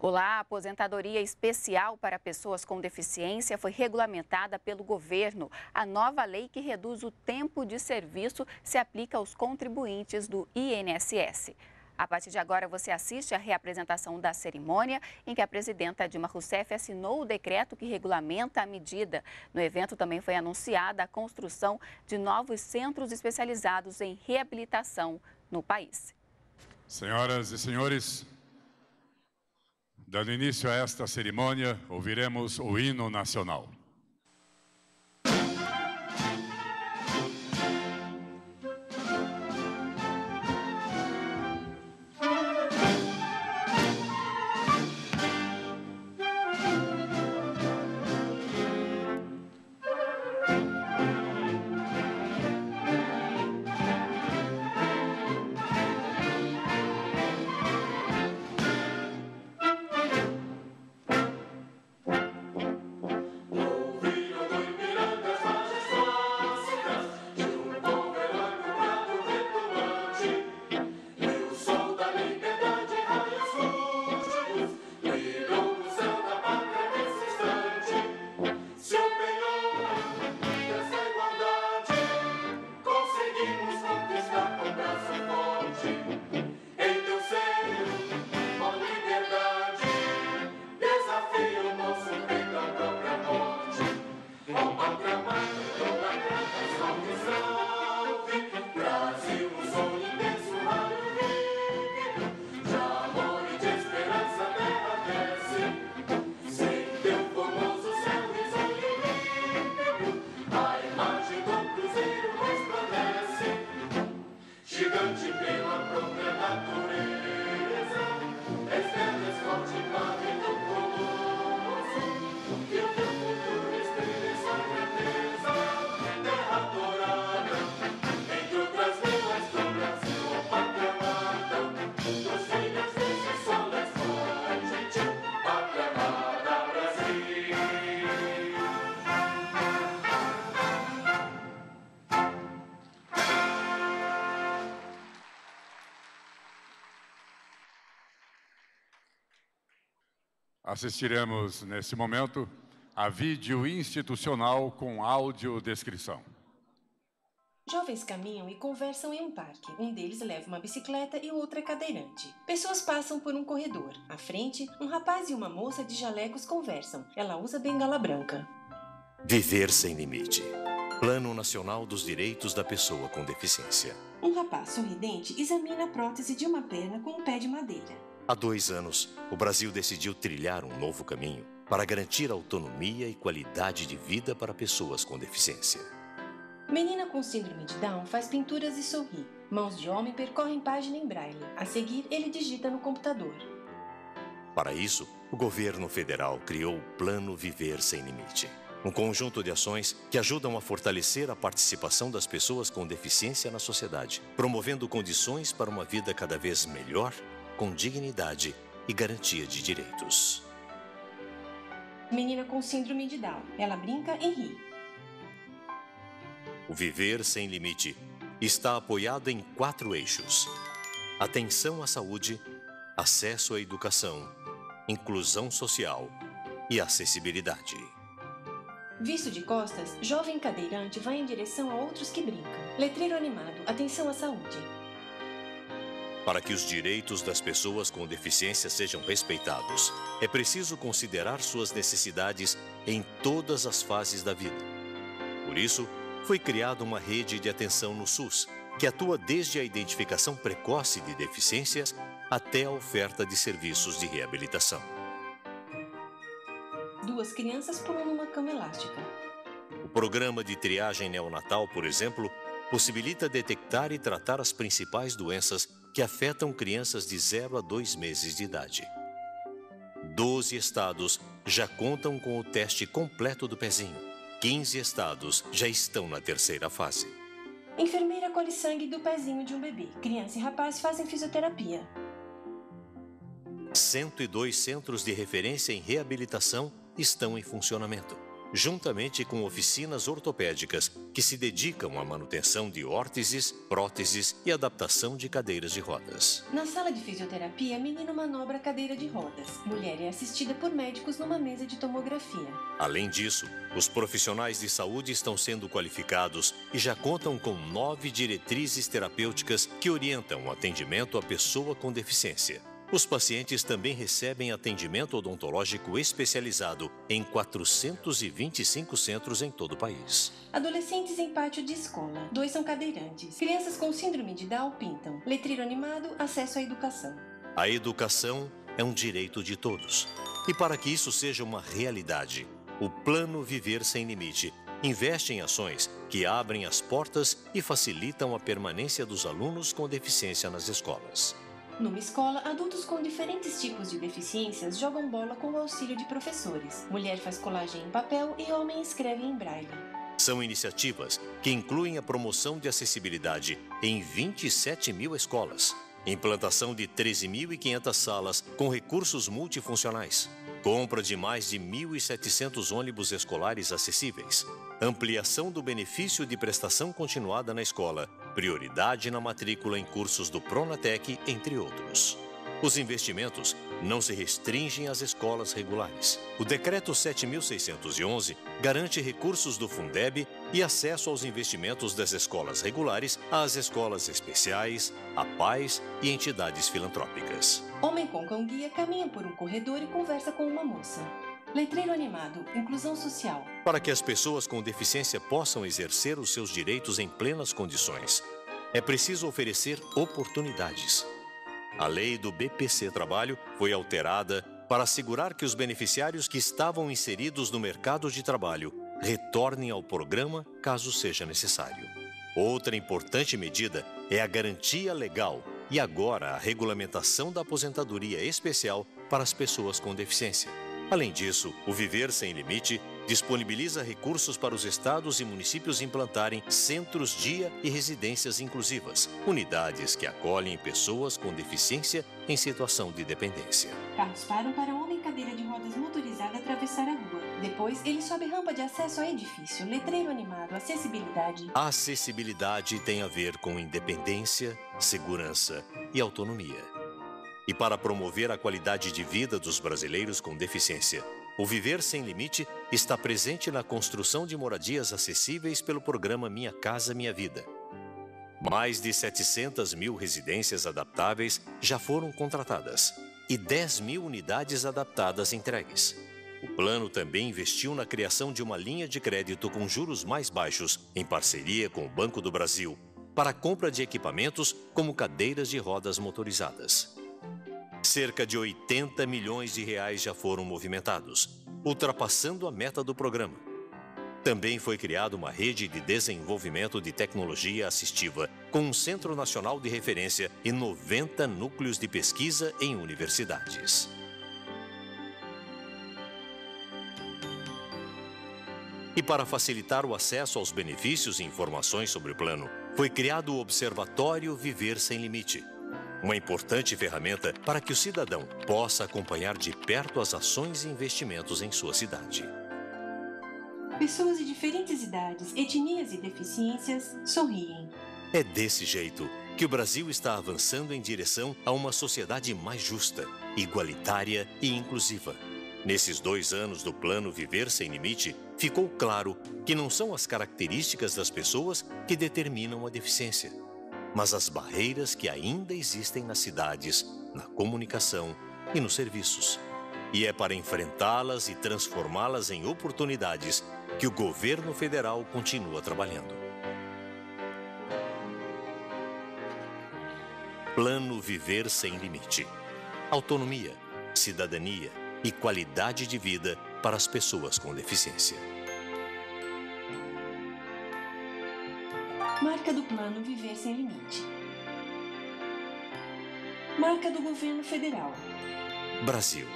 Olá, a aposentadoria especial para pessoas com deficiência foi regulamentada pelo governo. A nova lei que reduz o tempo de serviço se aplica aos contribuintes do INSS. A partir de agora, você assiste à reapresentação da cerimônia em que a presidenta Dilma Rousseff assinou o decreto que regulamenta a medida. No evento também foi anunciada a construção de novos centros especializados em reabilitação no país. Senhoras e senhores, Dando início a esta cerimônia, ouviremos o hino nacional. Assistiremos, nesse momento, a vídeo institucional com audiodescrição. Jovens caminham e conversam em um parque. Um deles leva uma bicicleta e o outro é cadeirante. Pessoas passam por um corredor. À frente, um rapaz e uma moça de jalecos conversam. Ela usa bengala branca. Viver sem limite. Plano Nacional dos Direitos da Pessoa com Deficiência. Um rapaz sorridente examina a prótese de uma perna com um pé de madeira. Há dois anos, o Brasil decidiu trilhar um novo caminho para garantir autonomia e qualidade de vida para pessoas com deficiência. Menina com síndrome de Down faz pinturas e sorri. Mãos de homem percorrem página em braille. A seguir, ele digita no computador. Para isso, o governo federal criou o Plano Viver Sem Limite. Um conjunto de ações que ajudam a fortalecer a participação das pessoas com deficiência na sociedade, promovendo condições para uma vida cada vez melhor com dignidade e garantia de direitos. Menina com síndrome de Down. Ela brinca e ri. O Viver Sem Limite está apoiado em quatro eixos: atenção à saúde, acesso à educação, inclusão social e acessibilidade. Visto de costas, jovem cadeirante vai em direção a outros que brincam. Letreiro animado: atenção à saúde. Para que os direitos das pessoas com deficiência sejam respeitados, é preciso considerar suas necessidades em todas as fases da vida. Por isso, foi criada uma rede de atenção no SUS, que atua desde a identificação precoce de deficiências até a oferta de serviços de reabilitação. Duas crianças pulam numa cama elástica. O programa de triagem neonatal, por exemplo, possibilita detectar e tratar as principais doenças que afetam crianças de 0 a 2 meses de idade. Doze estados já contam com o teste completo do pezinho. 15 estados já estão na terceira fase. Enfermeira colhe sangue do pezinho de um bebê. Criança e rapaz fazem fisioterapia. 102 centros de referência em reabilitação estão em funcionamento juntamente com oficinas ortopédicas que se dedicam à manutenção de órteses, próteses e adaptação de cadeiras de rodas. Na sala de fisioterapia, a menino manobra cadeira de rodas. Mulher é assistida por médicos numa mesa de tomografia. Além disso, os profissionais de saúde estão sendo qualificados e já contam com nove diretrizes terapêuticas que orientam o atendimento à pessoa com deficiência. Os pacientes também recebem atendimento odontológico especializado em 425 centros em todo o país. Adolescentes em pátio de escola. Dois são cadeirantes. Crianças com síndrome de Down pintam. Letreiro animado, acesso à educação. A educação é um direito de todos. E para que isso seja uma realidade, o Plano Viver Sem Limite investe em ações que abrem as portas e facilitam a permanência dos alunos com deficiência nas escolas. Numa escola, adultos com diferentes tipos de deficiências jogam bola com o auxílio de professores. Mulher faz colagem em papel e homem escreve em braille. São iniciativas que incluem a promoção de acessibilidade em 27 mil escolas implantação de 13.500 salas com recursos multifuncionais, compra de mais de 1.700 ônibus escolares acessíveis, ampliação do benefício de prestação continuada na escola, prioridade na matrícula em cursos do Pronatec, entre outros. Os investimentos não se restringem às escolas regulares. O Decreto 7.611 garante recursos do Fundeb e acesso aos investimentos das escolas regulares às escolas especiais, a pais e entidades filantrópicas. Homem com cão guia caminha por um corredor e conversa com uma moça. Letreiro animado, inclusão social. Para que as pessoas com deficiência possam exercer os seus direitos em plenas condições, é preciso oferecer oportunidades. A lei do BPC Trabalho foi alterada para assegurar que os beneficiários que estavam inseridos no mercado de trabalho retornem ao programa caso seja necessário. Outra importante medida é a garantia legal e agora a regulamentação da aposentadoria especial para as pessoas com deficiência. Além disso, o Viver Sem Limite disponibiliza recursos para os estados e municípios implantarem centros dia e residências inclusivas, unidades que acolhem pessoas com deficiência em situação de dependência. Carros param para uma homem cadeira de rodas motorizada atravessar a rua. Depois, ele sobe rampa de acesso a edifício, letreiro animado, acessibilidade. A acessibilidade tem a ver com independência, segurança e autonomia. E para promover a qualidade de vida dos brasileiros com deficiência, o Viver Sem Limite está presente na construção de moradias acessíveis pelo programa Minha Casa Minha Vida. Mais de 700 mil residências adaptáveis já foram contratadas e 10 mil unidades adaptadas entregues. O plano também investiu na criação de uma linha de crédito com juros mais baixos, em parceria com o Banco do Brasil, para a compra de equipamentos como cadeiras de rodas motorizadas. Cerca de 80 milhões de reais já foram movimentados, ultrapassando a meta do programa. Também foi criada uma rede de desenvolvimento de tecnologia assistiva, com um centro nacional de referência e 90 núcleos de pesquisa em universidades. E para facilitar o acesso aos benefícios e informações sobre o plano, foi criado o Observatório Viver Sem Limite. Uma importante ferramenta para que o cidadão possa acompanhar de perto as ações e investimentos em sua cidade. Pessoas de diferentes idades, etnias e deficiências sorriem. É desse jeito que o Brasil está avançando em direção a uma sociedade mais justa, igualitária e inclusiva. Nesses dois anos do Plano Viver Sem Limite, ficou claro que não são as características das pessoas que determinam a deficiência, mas as barreiras que ainda existem nas cidades, na comunicação e nos serviços. E é para enfrentá-las e transformá-las em oportunidades que o governo federal continua trabalhando. Plano Viver Sem Limite. Autonomia, cidadania e qualidade de vida para as pessoas com deficiência. Marca do Plano Viver Sem Limite. Marca do Governo Federal. Brasil,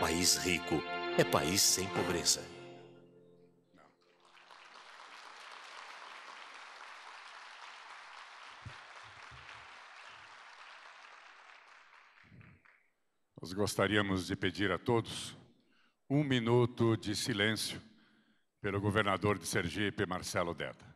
país rico, é país sem pobreza. Nós gostaríamos de pedir a todos um minuto de silêncio pelo governador de Sergipe, Marcelo Deda.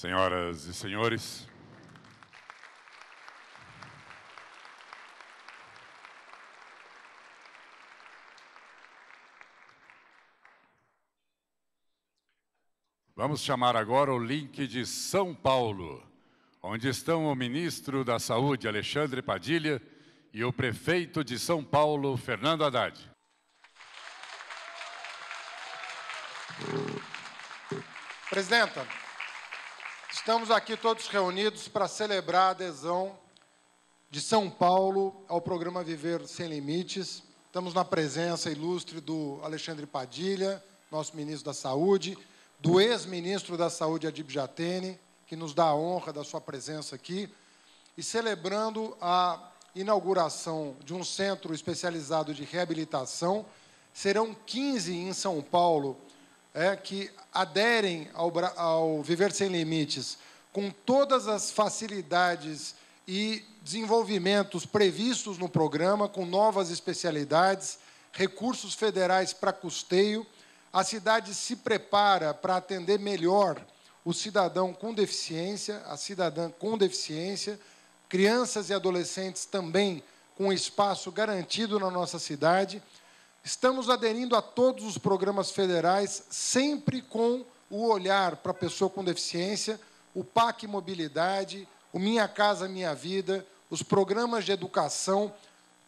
Senhoras e senhores, vamos chamar agora o link de São Paulo, onde estão o ministro da Saúde, Alexandre Padilha, e o prefeito de São Paulo, Fernando Haddad. Presidenta, Estamos aqui todos reunidos para celebrar a adesão de São Paulo ao programa Viver Sem Limites. Estamos na presença ilustre do Alexandre Padilha, nosso ministro da Saúde, do ex-ministro da Saúde, Adib Jatene, que nos dá a honra da sua presença aqui, e celebrando a inauguração de um centro especializado de reabilitação. Serão 15 em São Paulo é, que aderem ao, ao Viver Sem Limites com todas as facilidades e desenvolvimentos previstos no programa, com novas especialidades, recursos federais para custeio, a cidade se prepara para atender melhor o cidadão com deficiência, a cidadã com deficiência, crianças e adolescentes também com espaço garantido na nossa cidade. Estamos aderindo a todos os programas federais, sempre com o olhar para a pessoa com deficiência, o PAC Mobilidade, o Minha Casa Minha Vida, os programas de educação,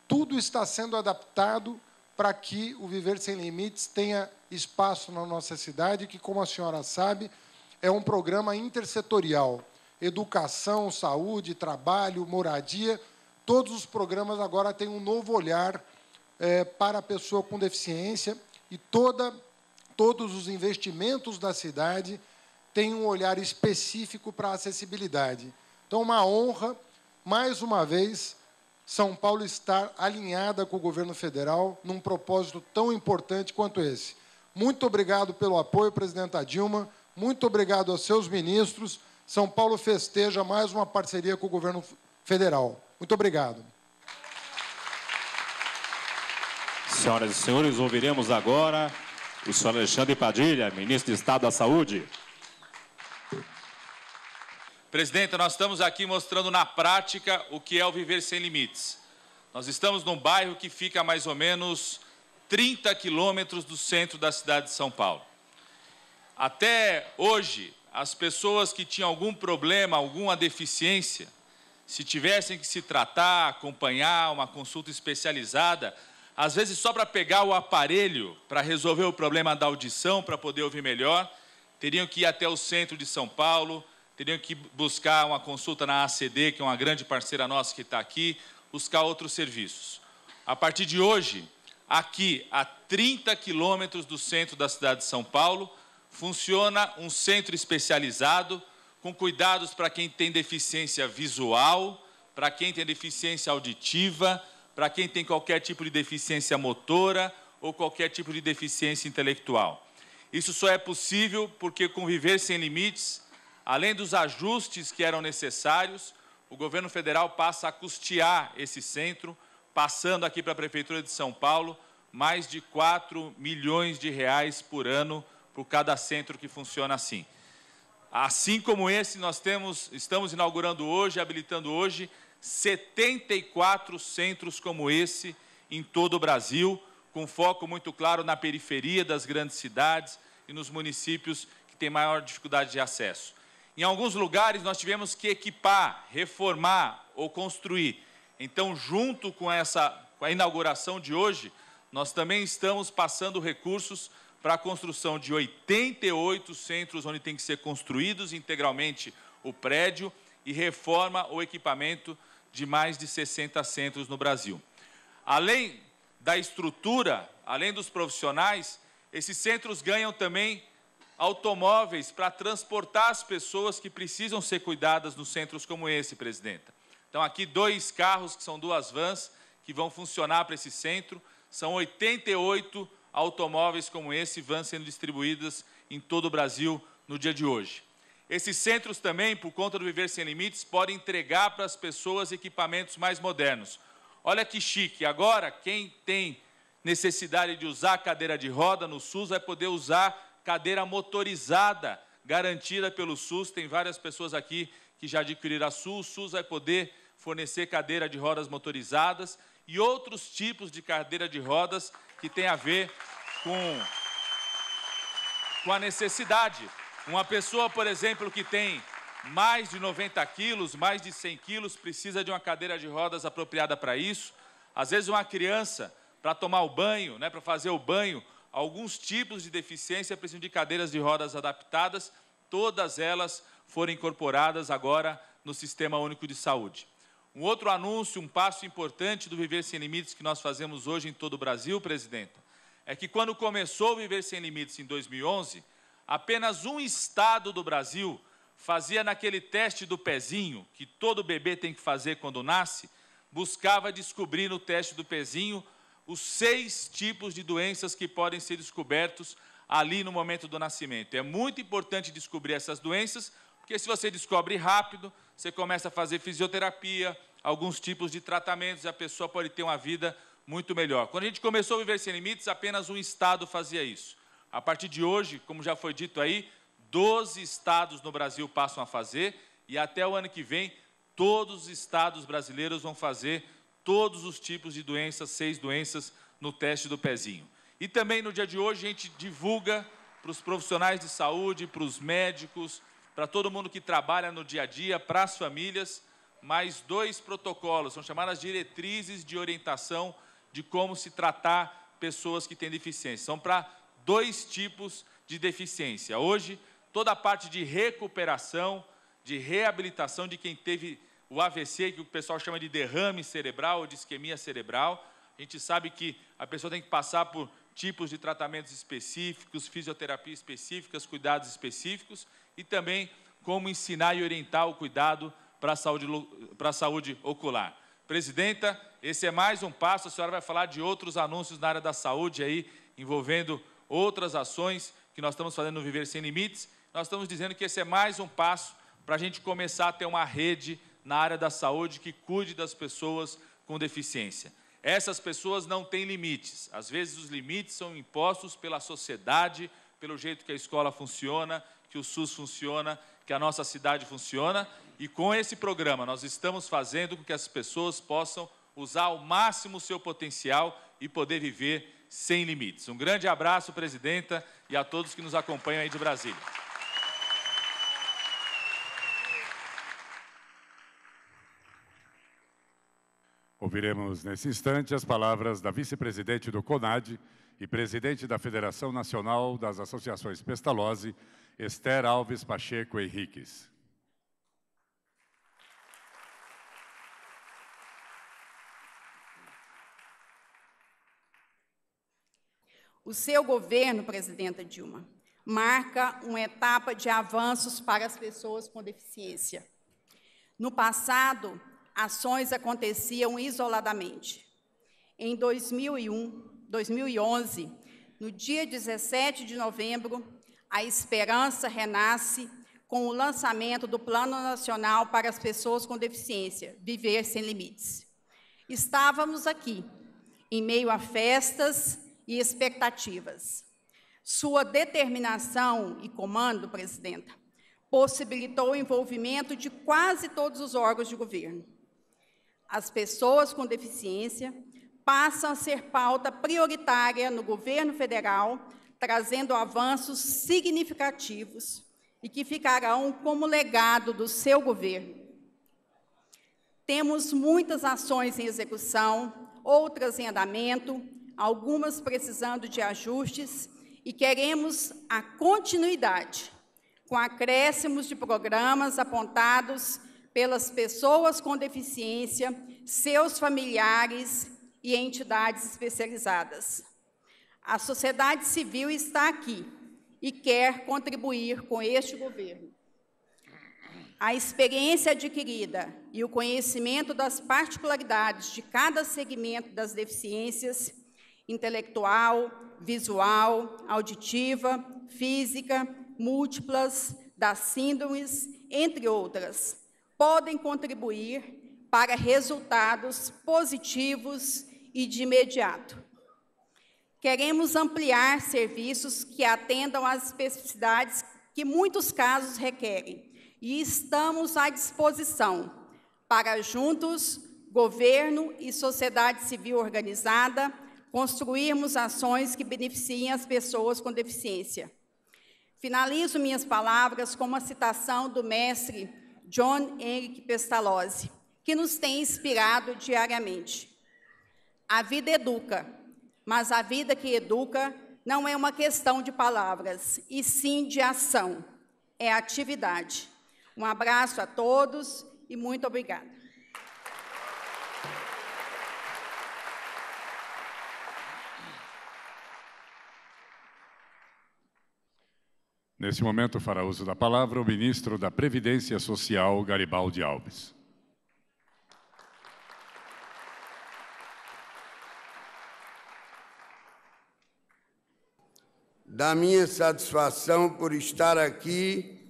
tudo está sendo adaptado para que o Viver Sem Limites tenha espaço na nossa cidade, que, como a senhora sabe, é um programa intersetorial. Educação, saúde, trabalho, moradia, todos os programas agora têm um novo olhar é, para a pessoa com deficiência e toda, todos os investimentos da cidade têm um olhar específico para a acessibilidade. Então, uma honra, mais uma vez, São Paulo estar alinhada com o governo federal num propósito tão importante quanto esse. Muito obrigado pelo apoio, presidenta Dilma. Muito obrigado aos seus ministros. São Paulo festeja mais uma parceria com o governo federal. Muito obrigado. Senhoras e senhores, ouviremos agora o senhor Alexandre Padilha, ministro de Estado da Saúde. Presidente, nós estamos aqui mostrando na prática o que é o viver sem limites. Nós estamos num bairro que fica a mais ou menos 30 quilômetros do centro da cidade de São Paulo. Até hoje, as pessoas que tinham algum problema, alguma deficiência, se tivessem que se tratar, acompanhar uma consulta especializada, às vezes só para pegar o aparelho para resolver o problema da audição, para poder ouvir melhor, teriam que ir até o centro de São Paulo, teriam que buscar uma consulta na ACD, que é uma grande parceira nossa que está aqui, buscar outros serviços. A partir de hoje, aqui a 30 quilômetros do centro da cidade de São Paulo, funciona um centro especializado com cuidados para quem tem deficiência visual, para quem tem deficiência auditiva, para quem tem qualquer tipo de deficiência motora ou qualquer tipo de deficiência intelectual. Isso só é possível porque conviver sem limites, além dos ajustes que eram necessários, o governo federal passa a custear esse centro, passando aqui para a Prefeitura de São Paulo mais de 4 milhões de reais por ano por cada centro que funciona assim. Assim como esse, nós temos, estamos inaugurando hoje, habilitando hoje, 74 centros como esse em todo o Brasil, com foco muito claro na periferia das grandes cidades e nos municípios que têm maior dificuldade de acesso. Em alguns lugares nós tivemos que equipar, reformar ou construir. Então, junto com essa com a inauguração de hoje, nós também estamos passando recursos para a construção de 88 centros onde tem que ser construídos integralmente o prédio e reforma o equipamento de mais de 60 centros no Brasil. Além da estrutura, além dos profissionais, esses centros ganham também automóveis para transportar as pessoas que precisam ser cuidadas nos centros como esse, presidenta. Então, aqui dois carros, que são duas vans, que vão funcionar para esse centro. São 88 automóveis como esse, vans sendo distribuídas em todo o Brasil no dia de hoje. Esses centros também, por conta do Viver Sem Limites, podem entregar para as pessoas equipamentos mais modernos. Olha que chique, agora quem tem necessidade de usar cadeira de roda no SUS vai poder usar cadeira motorizada, garantida pelo SUS. Tem várias pessoas aqui que já adquiriram a SUS. O SUS vai poder fornecer cadeira de rodas motorizadas e outros tipos de cadeira de rodas que tem a ver com, com a necessidade. Uma pessoa, por exemplo, que tem mais de 90 quilos, mais de 100 quilos, precisa de uma cadeira de rodas apropriada para isso. Às vezes, uma criança, para tomar o banho, né, para fazer o banho, alguns tipos de deficiência precisam de cadeiras de rodas adaptadas, todas elas foram incorporadas agora no Sistema Único de Saúde. Um outro anúncio, um passo importante do Viver Sem Limites que nós fazemos hoje em todo o Brasil, presidenta, é que quando começou o Viver Sem Limites em 2011, Apenas um estado do Brasil fazia naquele teste do pezinho, que todo bebê tem que fazer quando nasce, buscava descobrir no teste do pezinho os seis tipos de doenças que podem ser descobertos ali no momento do nascimento. É muito importante descobrir essas doenças, porque se você descobre rápido, você começa a fazer fisioterapia, alguns tipos de tratamentos, e a pessoa pode ter uma vida muito melhor. Quando a gente começou a viver sem limites, apenas um estado fazia isso. A partir de hoje, como já foi dito aí, 12 estados no Brasil passam a fazer e até o ano que vem, todos os estados brasileiros vão fazer todos os tipos de doenças, seis doenças, no teste do pezinho. E também no dia de hoje a gente divulga para os profissionais de saúde, para os médicos, para todo mundo que trabalha no dia a dia, para as famílias, mais dois protocolos, são chamadas diretrizes de orientação de como se tratar pessoas que têm deficiência. São para dois tipos de deficiência. Hoje, toda a parte de recuperação, de reabilitação de quem teve o AVC, que o pessoal chama de derrame cerebral ou de isquemia cerebral. A gente sabe que a pessoa tem que passar por tipos de tratamentos específicos, fisioterapia específicas, cuidados específicos e também como ensinar e orientar o cuidado para a saúde, para a saúde ocular. Presidenta, esse é mais um passo. A senhora vai falar de outros anúncios na área da saúde aí, envolvendo outras ações que nós estamos fazendo no Viver Sem Limites. Nós estamos dizendo que esse é mais um passo para a gente começar a ter uma rede na área da saúde que cuide das pessoas com deficiência. Essas pessoas não têm limites. Às vezes, os limites são impostos pela sociedade, pelo jeito que a escola funciona, que o SUS funciona, que a nossa cidade funciona. E com esse programa, nós estamos fazendo com que as pessoas possam usar ao máximo o seu potencial e poder viver sem limites. Um grande abraço, presidenta, e a todos que nos acompanham aí de Brasília. Ouviremos nesse instante as palavras da vice-presidente do CONAD e presidente da Federação Nacional das Associações Pestalozzi, Esther Alves Pacheco Henriques. O seu governo, presidenta Dilma, marca uma etapa de avanços para as pessoas com deficiência. No passado, ações aconteciam isoladamente. Em 2001, 2011, no dia 17 de novembro, a esperança renasce com o lançamento do Plano Nacional para as Pessoas com Deficiência, Viver Sem Limites. Estávamos aqui, em meio a festas e expectativas. Sua determinação e comando, presidenta, possibilitou o envolvimento de quase todos os órgãos de governo. As pessoas com deficiência passam a ser pauta prioritária no governo federal, trazendo avanços significativos e que ficarão como legado do seu governo. Temos muitas ações em execução, outras em andamento, algumas precisando de ajustes, e queremos a continuidade com acréscimos de programas apontados pelas pessoas com deficiência, seus familiares e entidades especializadas. A sociedade civil está aqui e quer contribuir com este governo. A experiência adquirida e o conhecimento das particularidades de cada segmento das deficiências intelectual, visual, auditiva, física, múltiplas, das síndromes, entre outras, podem contribuir para resultados positivos e de imediato. Queremos ampliar serviços que atendam às especificidades que muitos casos requerem e estamos à disposição para juntos, governo e sociedade civil organizada, construirmos ações que beneficiem as pessoas com deficiência. Finalizo minhas palavras com uma citação do mestre John Henrique Pestalozzi, que nos tem inspirado diariamente. A vida educa, mas a vida que educa não é uma questão de palavras, e sim de ação, é atividade. Um abraço a todos e muito obrigada. Nesse momento, fará uso da palavra o ministro da Previdência Social, Garibaldi Alves. Da minha satisfação por estar aqui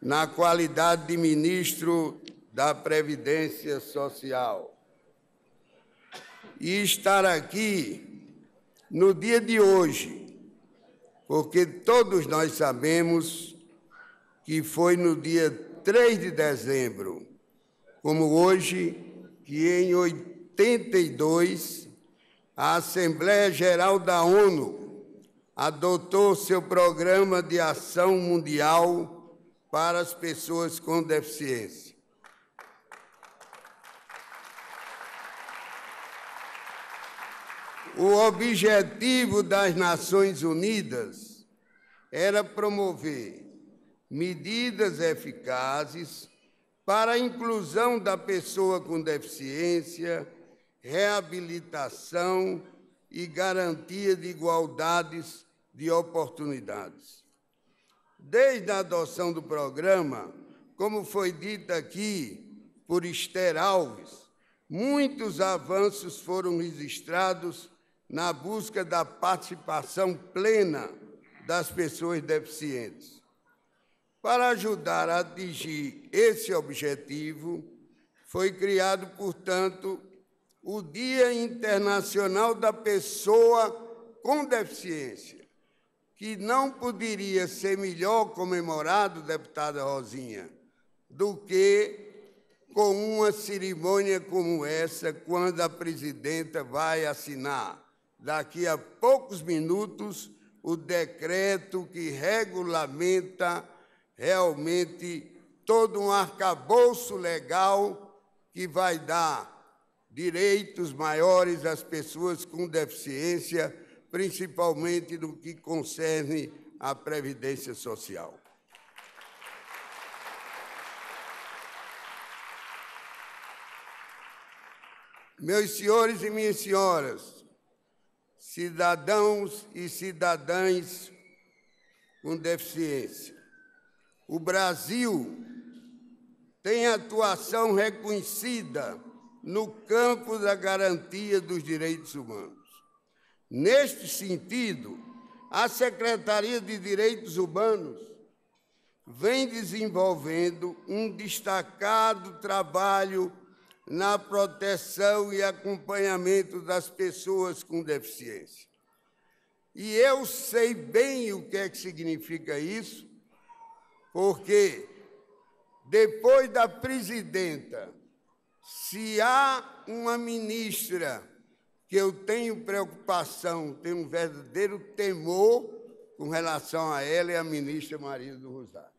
na qualidade de ministro da Previdência Social. E estar aqui no dia de hoje, porque todos nós sabemos que foi no dia 3 de dezembro, como hoje, que em 82 a Assembleia Geral da ONU adotou seu programa de ação mundial para as pessoas com deficiência. O objetivo das Nações Unidas era promover medidas eficazes para a inclusão da pessoa com deficiência, reabilitação e garantia de igualdades de oportunidades. Desde a adoção do programa, como foi dito aqui por Esther Alves, muitos avanços foram registrados na busca da participação plena das pessoas deficientes. Para ajudar a atingir esse objetivo, foi criado, portanto, o Dia Internacional da Pessoa com Deficiência, que não poderia ser melhor comemorado, deputada Rosinha, do que com uma cerimônia como essa, quando a presidenta vai assinar daqui a poucos minutos, o decreto que regulamenta realmente todo um arcabouço legal que vai dar direitos maiores às pessoas com deficiência, principalmente no que concerne à previdência social. Meus senhores e minhas senhoras, cidadãos e cidadãs com deficiência. O Brasil tem atuação reconhecida no campo da garantia dos direitos humanos. Neste sentido, a Secretaria de Direitos Humanos vem desenvolvendo um destacado trabalho na proteção e acompanhamento das pessoas com deficiência. E eu sei bem o que é que significa isso, porque depois da presidenta, se há uma ministra que eu tenho preocupação, tenho um verdadeiro temor com relação a ela, é a ministra Maria do Rosário.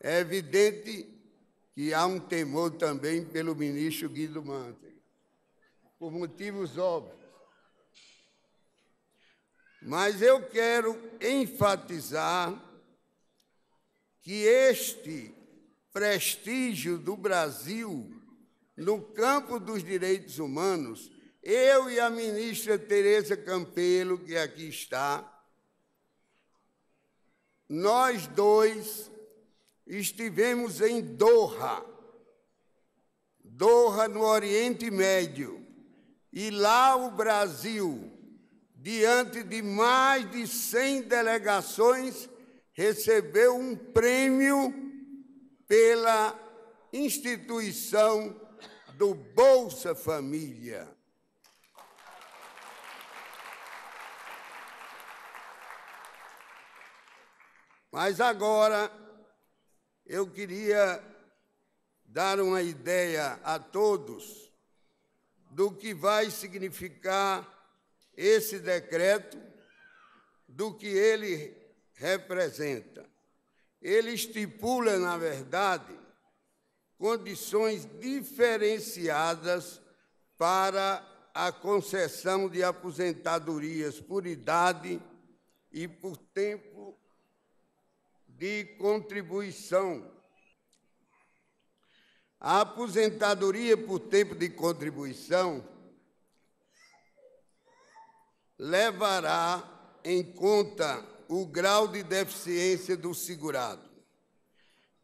É evidente que há um temor também pelo ministro Guido Mantega, por motivos óbvios. Mas eu quero enfatizar que este prestígio do Brasil no campo dos direitos humanos, eu e a ministra Tereza Campelo, que aqui está, nós dois estivemos em Doha, Doha no Oriente Médio, e lá o Brasil, diante de mais de 100 delegações, recebeu um prêmio pela instituição do Bolsa Família. Mas agora eu queria dar uma ideia a todos do que vai significar esse decreto, do que ele representa. Ele estipula, na verdade, condições diferenciadas para a concessão de aposentadorias por idade e por tempo de contribuição. A aposentadoria por tempo de contribuição levará em conta o grau de deficiência do segurado.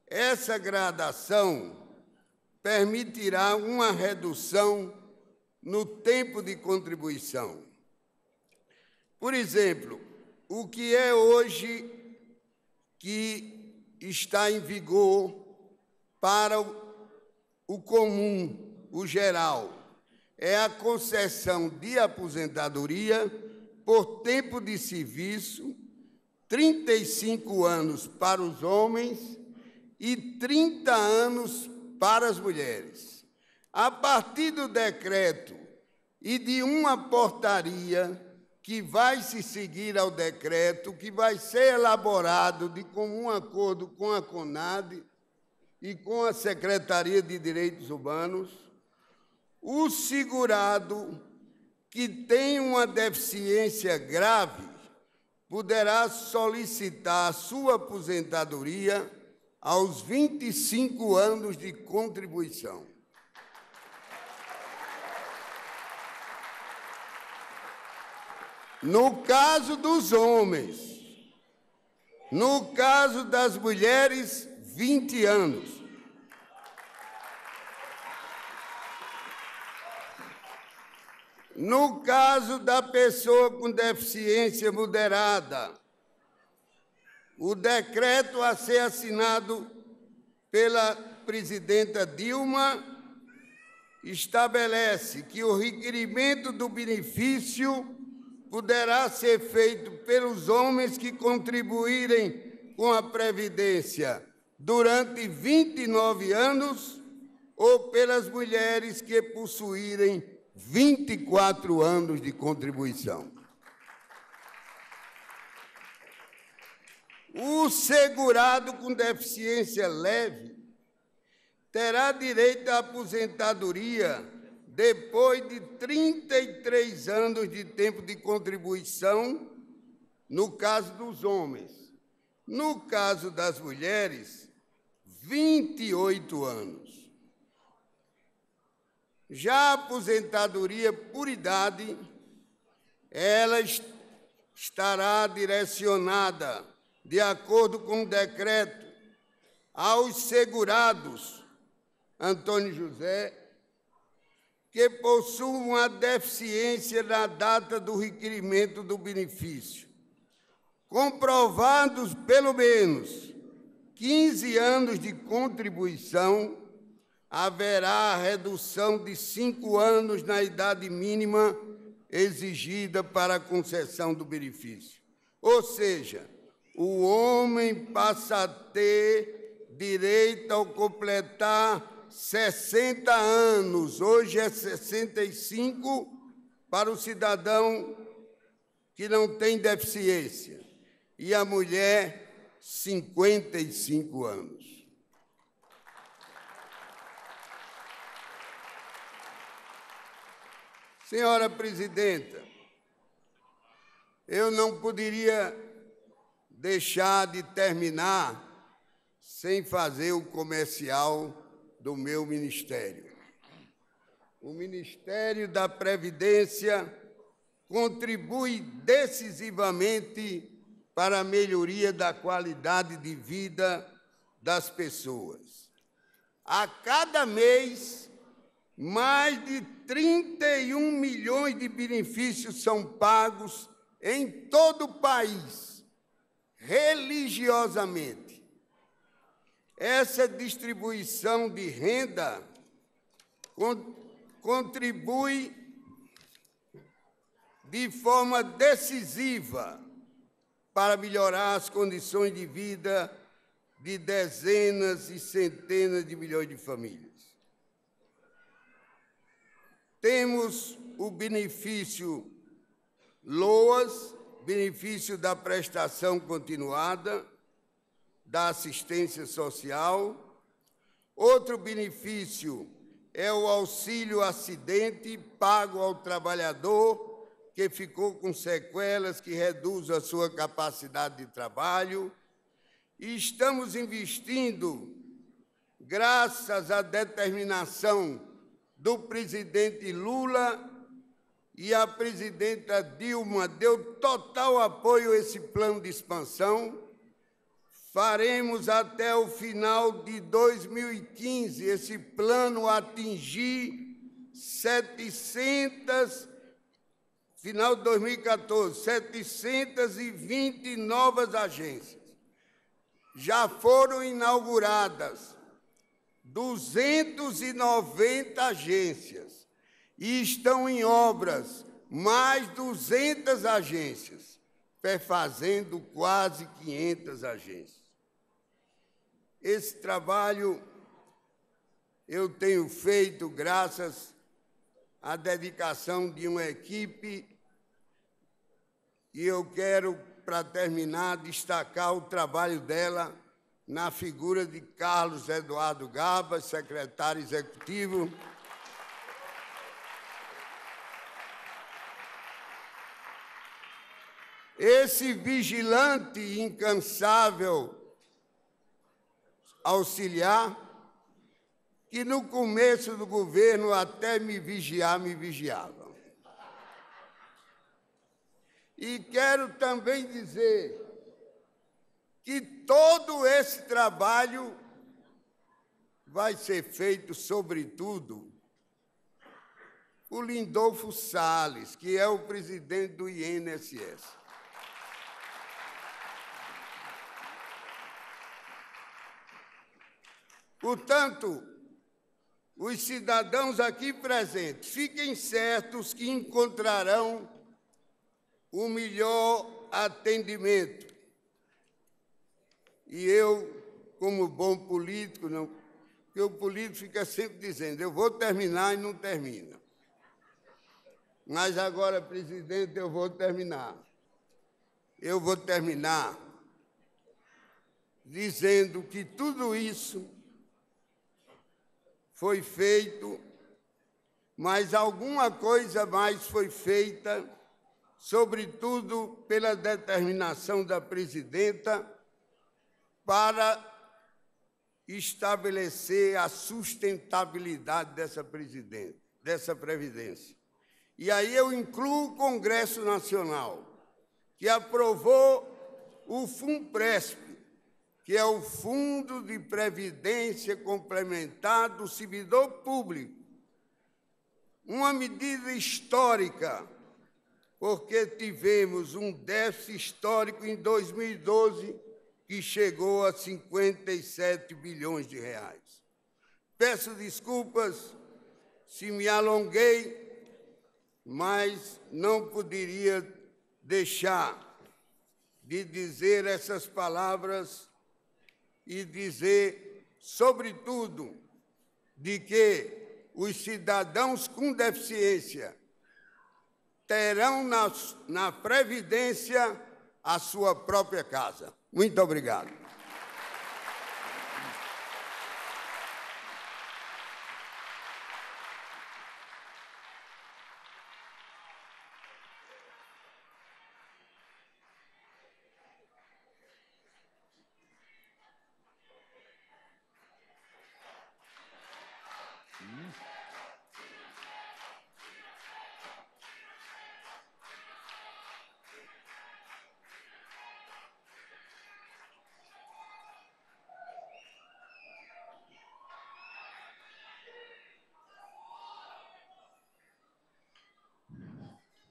Essa gradação permitirá uma redução no tempo de contribuição. Por exemplo, o que é hoje que está em vigor para o comum, o geral, é a concessão de aposentadoria por tempo de serviço, 35 anos para os homens e 30 anos para as mulheres. A partir do decreto e de uma portaria que vai se seguir ao decreto que vai ser elaborado de comum acordo com a CONAD e com a Secretaria de Direitos Humanos, o segurado que tem uma deficiência grave poderá solicitar sua aposentadoria aos 25 anos de contribuição. No caso dos homens, no caso das mulheres, 20 anos. No caso da pessoa com deficiência moderada, o decreto a ser assinado pela presidenta Dilma estabelece que o requerimento do benefício poderá ser feito pelos homens que contribuírem com a Previdência durante 29 anos ou pelas mulheres que possuírem 24 anos de contribuição. O segurado com deficiência leve terá direito à aposentadoria depois de 33 anos de tempo de contribuição, no caso dos homens. No caso das mulheres, 28 anos. Já a aposentadoria por idade, ela estará direcionada, de acordo com o decreto, aos segurados Antônio José que possuam a deficiência na data do requerimento do benefício, comprovados pelo menos 15 anos de contribuição, haverá redução de 5 anos na idade mínima exigida para a concessão do benefício. Ou seja, o homem passa a ter direito ao completar 60 anos, hoje é 65 para o cidadão que não tem deficiência e a mulher 55 anos. Senhora presidenta, eu não poderia deixar de terminar sem fazer o comercial do meu ministério. O Ministério da Previdência contribui decisivamente para a melhoria da qualidade de vida das pessoas. A cada mês, mais de 31 milhões de benefícios são pagos em todo o país, religiosamente. Essa distribuição de renda contribui de forma decisiva para melhorar as condições de vida de dezenas e centenas de milhões de famílias. Temos o benefício LOAS, benefício da prestação continuada, da assistência social. Outro benefício é o auxílio acidente pago ao trabalhador que ficou com sequelas que reduz a sua capacidade de trabalho. E estamos investindo, graças à determinação do presidente Lula e a presidenta Dilma, deu total apoio a esse plano de expansão Faremos até o final de 2015 esse plano atingir 700 final de 2014, 720 novas agências. Já foram inauguradas 290 agências e estão em obras mais 200 agências, perfazendo quase 500 agências. Esse trabalho eu tenho feito graças à dedicação de uma equipe e eu quero, para terminar, destacar o trabalho dela na figura de Carlos Eduardo Gabas, secretário executivo. Esse vigilante incansável auxiliar, que no começo do governo até me vigiar, me vigiava. E quero também dizer que todo esse trabalho vai ser feito, sobretudo, o Lindolfo Salles, que é o presidente do INSS. Portanto, os cidadãos aqui presentes, fiquem certos que encontrarão o melhor atendimento. E eu, como bom político, não, porque o político fica sempre dizendo, eu vou terminar e não termina. Mas agora, presidente, eu vou terminar. Eu vou terminar dizendo que tudo isso foi feito, mas alguma coisa mais foi feita, sobretudo pela determinação da presidenta, para estabelecer a sustentabilidade dessa, presidente, dessa Previdência. E aí eu incluo o Congresso Nacional, que aprovou o FUNPRESP, que é o Fundo de Previdência Complementar do Servidor Público. Uma medida histórica, porque tivemos um déficit histórico em 2012 que chegou a 57 bilhões de reais. Peço desculpas se me alonguei, mas não poderia deixar de dizer essas palavras e dizer, sobretudo, de que os cidadãos com deficiência terão na, na Previdência a sua própria casa. Muito obrigado.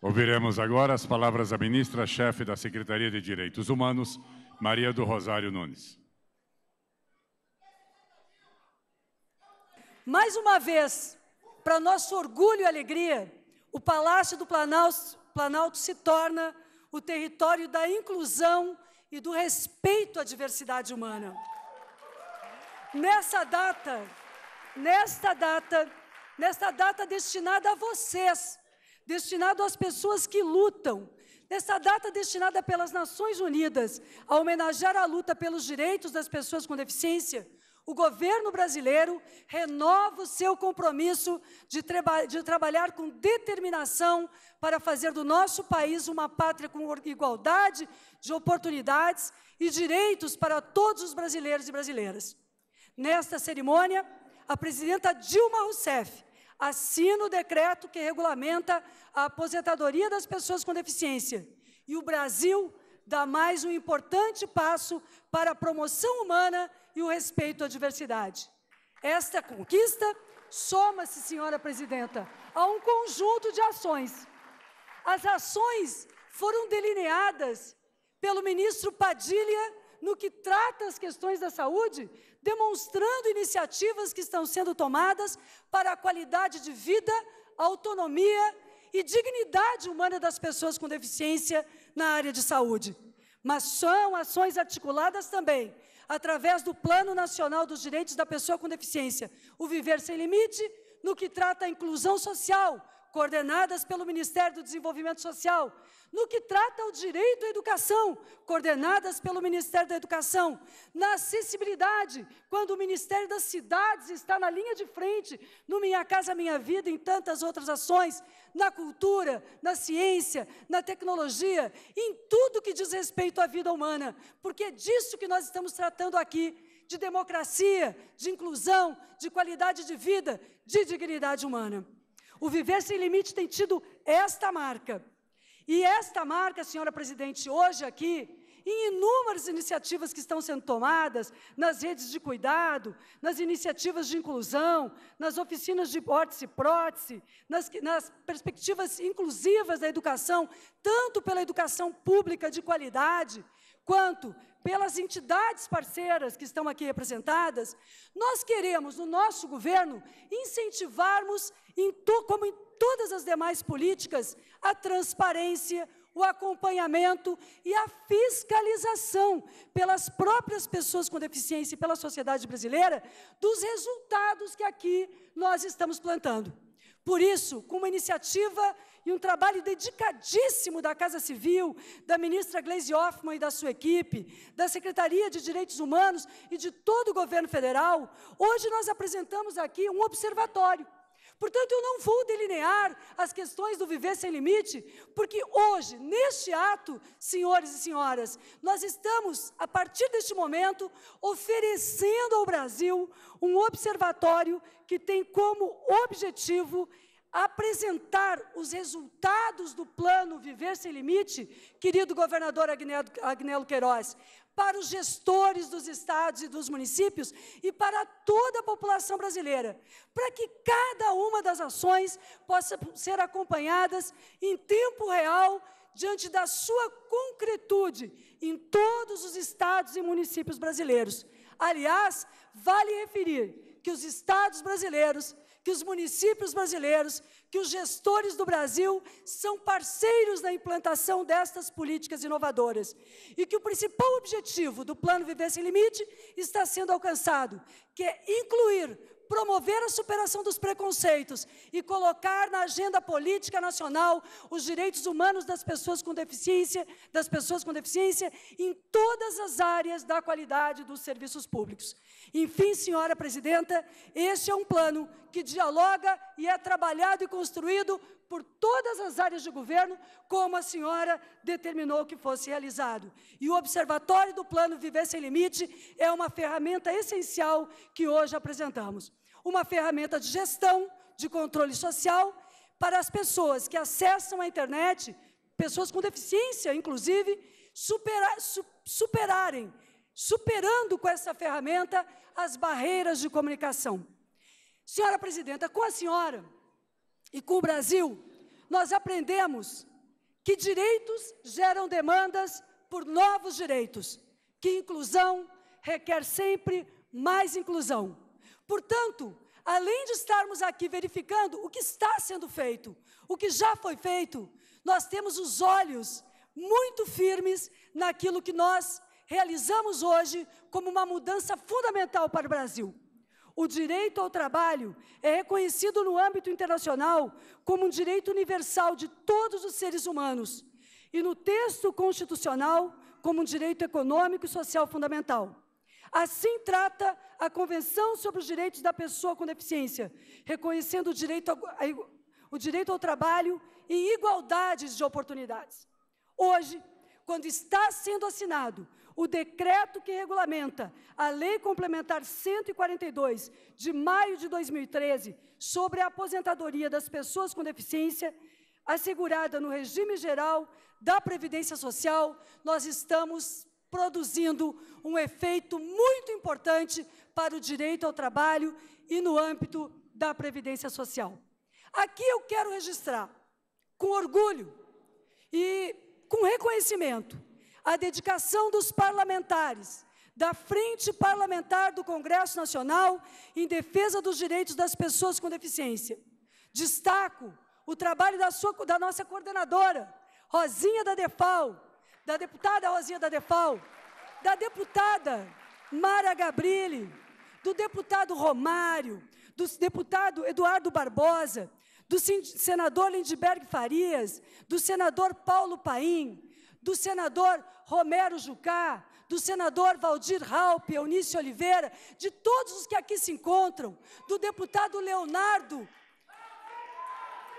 Ouviremos agora as palavras da ministra-chefe da Secretaria de Direitos Humanos, Maria do Rosário Nunes. Mais uma vez, para nosso orgulho e alegria, o Palácio do Planalto, se torna o território da inclusão e do respeito à diversidade humana. Nessa data, nesta data, nesta data destinada a vocês, destinado às pessoas que lutam. Nessa data destinada pelas Nações Unidas a homenagear a luta pelos direitos das pessoas com deficiência, o governo brasileiro renova o seu compromisso de, traba de, trabalhar com determinação para fazer do nosso país uma pátria com igualdade de oportunidades e direitos para todos os brasileiros e brasileiras. Nesta cerimônia, a presidenta Dilma Rousseff assina o decreto que regulamenta a aposentadoria das pessoas com deficiência. E o Brasil dá mais um importante passo para a promoção humana e o respeito à diversidade. Esta conquista soma-se, senhora presidenta, a um conjunto de ações. As ações foram delineadas pelo ministro Padilha no que trata as questões da saúde demonstrando iniciativas que estão sendo tomadas para a qualidade de vida, autonomia e dignidade humana das pessoas com deficiência na área de saúde. Mas são ações articuladas também através do Plano Nacional dos Direitos da Pessoa com Deficiência, o Viver Sem Limite, no que trata a inclusão social, coordenadas pelo Ministério do Desenvolvimento Social. No que trata o direito à educação, coordenadas pelo Ministério da Educação. Na acessibilidade, quando o Ministério das Cidades está na linha de frente, no Minha Casa Minha Vida, em tantas outras ações, na cultura, na ciência, na tecnologia, em tudo que diz respeito à vida humana, porque é disso que nós estamos tratando aqui de democracia, de inclusão, de qualidade de vida, de dignidade humana. O Viver Sem Limite tem tido esta marca. E esta marca, senhora presidente, hoje aqui, em inúmeras iniciativas que estão sendo tomadas, nas redes de cuidado, nas iniciativas de inclusão, nas oficinas de órtice e prótese, nas, nas perspectivas inclusivas da educação, tanto pela educação pública de qualidade, quanto pelas entidades parceiras que estão aqui representadas, nós queremos, no nosso governo, incentivarmos to, como em todas as demais políticas, a transparência, o acompanhamento e a fiscalização pelas próprias pessoas com deficiência e pela sociedade brasileira dos resultados que aqui nós estamos plantando. Por isso, com uma iniciativa e um trabalho dedicadíssimo da Casa Civil, da ministra Gleisi Hoffmann e da sua equipe, da Secretaria de Direitos Humanos e de todo o governo federal, hoje nós apresentamos aqui um observatório Portanto, eu não vou delinear as questões do viver sem limite, porque hoje, neste ato, senhores e senhoras, nós estamos, a partir deste momento, oferecendo ao Brasil um observatório que tem como objetivo apresentar os resultados do plano Viver Sem Limite, querido governador Agnelo Queiroz, para os gestores dos estados e dos municípios e para toda a população brasileira, para que cada uma das ações possa ser acompanhadas em tempo real diante da sua concretude em todos os estados e municípios brasileiros. Aliás, vale referir que os estados brasileiros, que os municípios brasileiros, que os gestores do Brasil são parceiros na implantação destas políticas inovadoras e que o principal objetivo do Plano Viver Sem Limite está sendo alcançado, que é incluir, promover a superação dos preconceitos e colocar na agenda política nacional os direitos humanos das pessoas com deficiência, das pessoas com deficiência em todas as áreas da qualidade dos serviços públicos. Enfim, senhora presidenta, este é um plano que dialoga e é trabalhado e construído por todas as áreas de governo, como a senhora determinou que fosse realizado. E o Observatório do Plano Viver Sem Limite é uma ferramenta essencial que hoje apresentamos. Uma ferramenta de gestão, de controle social, para as pessoas que acessam a internet, pessoas com deficiência, inclusive, su, superarem, superando com essa ferramenta as barreiras de comunicação. Senhora presidenta, com a senhora e com o Brasil, nós aprendemos que direitos geram demandas por novos direitos, que inclusão requer sempre mais inclusão. Portanto, além de estarmos aqui verificando o que está sendo feito, o que já foi feito, nós temos os olhos muito firmes naquilo que nós realizamos hoje como uma mudança fundamental para o Brasil o direito ao trabalho é reconhecido no âmbito internacional como um direito universal de todos os seres humanos e no texto constitucional como um direito econômico e social fundamental. Assim trata a Convenção sobre os Direitos da Pessoa com Deficiência, reconhecendo o direito, ao, o direito ao trabalho e igualdades de oportunidades. Hoje, quando está sendo assinado o decreto que regulamenta a Lei Complementar 142, de maio de 2013, sobre a aposentadoria das pessoas com deficiência, assegurada no regime geral da Previdência Social, nós estamos produzindo um efeito muito importante para o direito ao trabalho e no âmbito da Previdência Social. Aqui eu quero registrar, com orgulho e com reconhecimento, a dedicação dos parlamentares da Frente Parlamentar do Congresso Nacional em defesa dos direitos das pessoas com deficiência. Destaco o trabalho da, sua, da nossa coordenadora, Rosinha da Defal, da deputada Rosinha da Defal, da deputada Mara Gabrilli, do deputado Romário, do deputado Eduardo Barbosa, do senador Lindbergh Farias, do senador Paulo Paim, do senador Romero Jucá, do senador Valdir Raup, Eunice Oliveira, de todos os que aqui se encontram, do deputado Leonardo,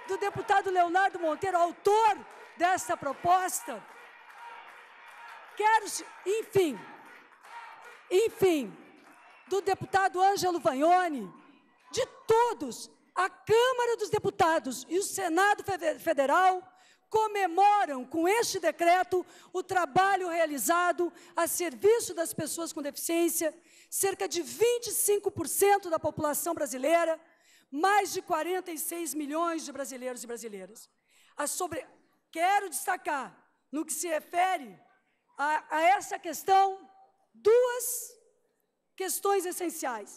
do deputado Leonardo Monteiro, autor dessa proposta. Quero, enfim, enfim, do deputado Ângelo Vagnoni, de todos, a Câmara dos Deputados e o Senado Federal comemoram com este decreto o trabalho realizado a serviço das pessoas com deficiência, cerca de 25% da população brasileira, mais de 46 milhões de brasileiros e brasileiras. Ah, sobre... Quero destacar, no que se refere a, a essa questão, duas questões essenciais.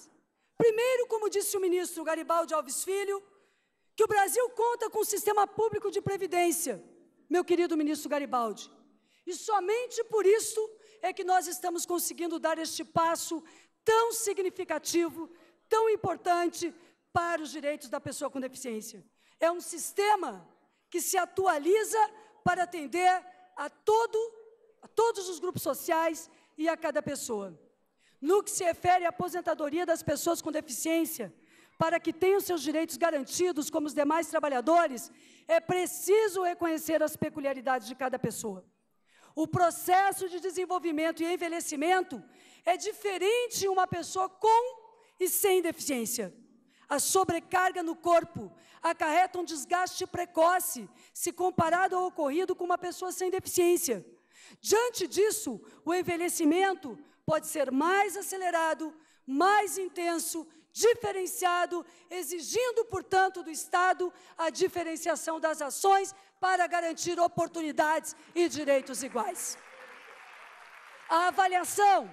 Primeiro, como disse o ministro Garibaldi Alves Filho, que o Brasil conta com um sistema público de previdência, meu querido ministro Garibaldi. E somente por isso é que nós estamos conseguindo dar este passo tão significativo, tão importante para os direitos da pessoa com deficiência. É um sistema que se atualiza para atender a, todo, a todos os grupos sociais e a cada pessoa. No que se refere à aposentadoria das pessoas com deficiência, para que tenham seus direitos garantidos como os demais trabalhadores, é preciso reconhecer as peculiaridades de cada pessoa. O processo de desenvolvimento e envelhecimento é diferente em uma pessoa com e sem deficiência. A sobrecarga no corpo acarreta um desgaste precoce se comparado ao ocorrido com uma pessoa sem deficiência. Diante disso, o envelhecimento pode ser mais acelerado, mais intenso diferenciado, exigindo, portanto, do Estado a diferenciação das ações para garantir oportunidades e direitos iguais. A avaliação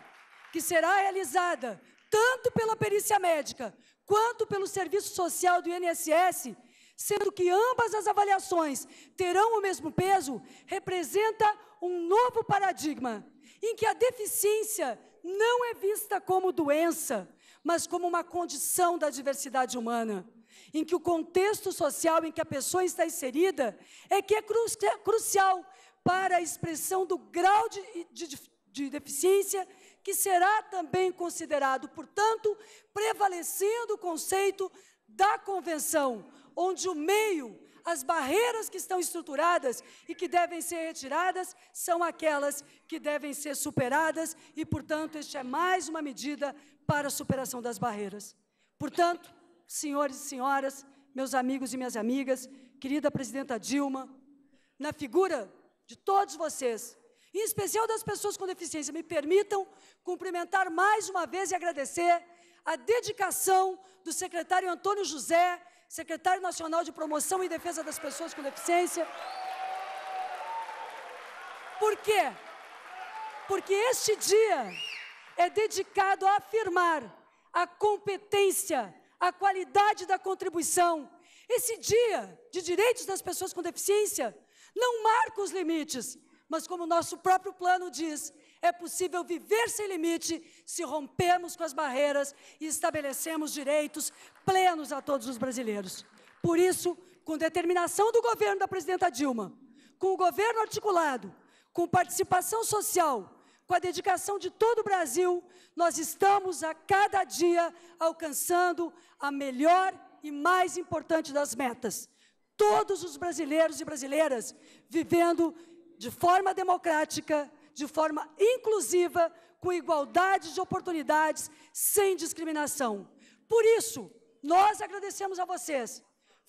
que será realizada tanto pela perícia médica quanto pelo Serviço Social do INSS, sendo que ambas as avaliações terão o mesmo peso, representa um novo paradigma em que a deficiência não é vista como doença, mas como uma condição da diversidade humana, em que o contexto social em que a pessoa está inserida é que é cru é crucial para a expressão do grau de, de, de deficiência que será também considerado, portanto, prevalecendo o conceito da convenção, onde o meio, as barreiras que estão estruturadas e que devem ser retiradas são aquelas que devem ser superadas e, portanto, este é mais uma medida para a superação das barreiras. Portanto, senhores e senhoras, meus amigos e minhas amigas, querida presidenta Dilma, na figura de todos vocês, em especial das pessoas com deficiência, me permitam cumprimentar mais uma vez e agradecer a dedicação do secretário Antônio José, secretário nacional de promoção e defesa das pessoas com deficiência. Por quê? Porque este dia é dedicado a afirmar a competência, a qualidade da contribuição. Esse dia de direitos das pessoas com deficiência não marca os limites, mas como o nosso próprio plano diz, é possível viver sem limite se rompermos com as barreiras e estabelecemos direitos plenos a todos os brasileiros. Por isso, com determinação do governo da presidenta Dilma, com o governo articulado, com participação social, com a dedicação de todo o Brasil, nós estamos a cada dia alcançando a melhor e mais importante das metas. Todos os brasileiros e brasileiras vivendo de forma democrática, de forma inclusiva, com igualdade de oportunidades, sem discriminação. Por isso, nós agradecemos a vocês,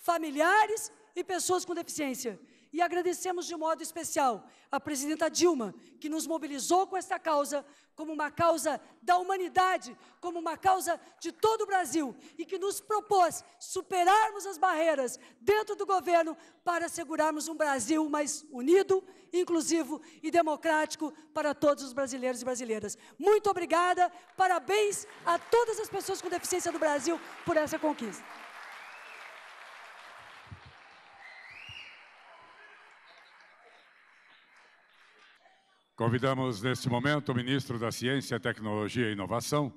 familiares e pessoas com deficiência, e agradecemos de modo especial a presidenta Dilma, que nos mobilizou com esta causa, como uma causa da humanidade, como uma causa de todo o Brasil, e que nos propôs superarmos as barreiras dentro do governo para assegurarmos um Brasil mais unido, inclusivo e democrático para todos os brasileiros e brasileiras. Muito obrigada, parabéns a todas as pessoas com deficiência do Brasil por essa conquista. Convidamos neste momento o ministro da Ciência, Tecnologia e Inovação,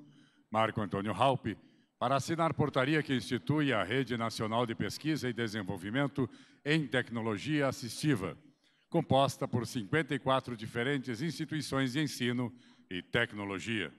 Marco Antônio Halpe, para assinar portaria que institui a Rede Nacional de Pesquisa e Desenvolvimento em Tecnologia Assistiva, composta por 54 diferentes instituições de ensino e tecnologia.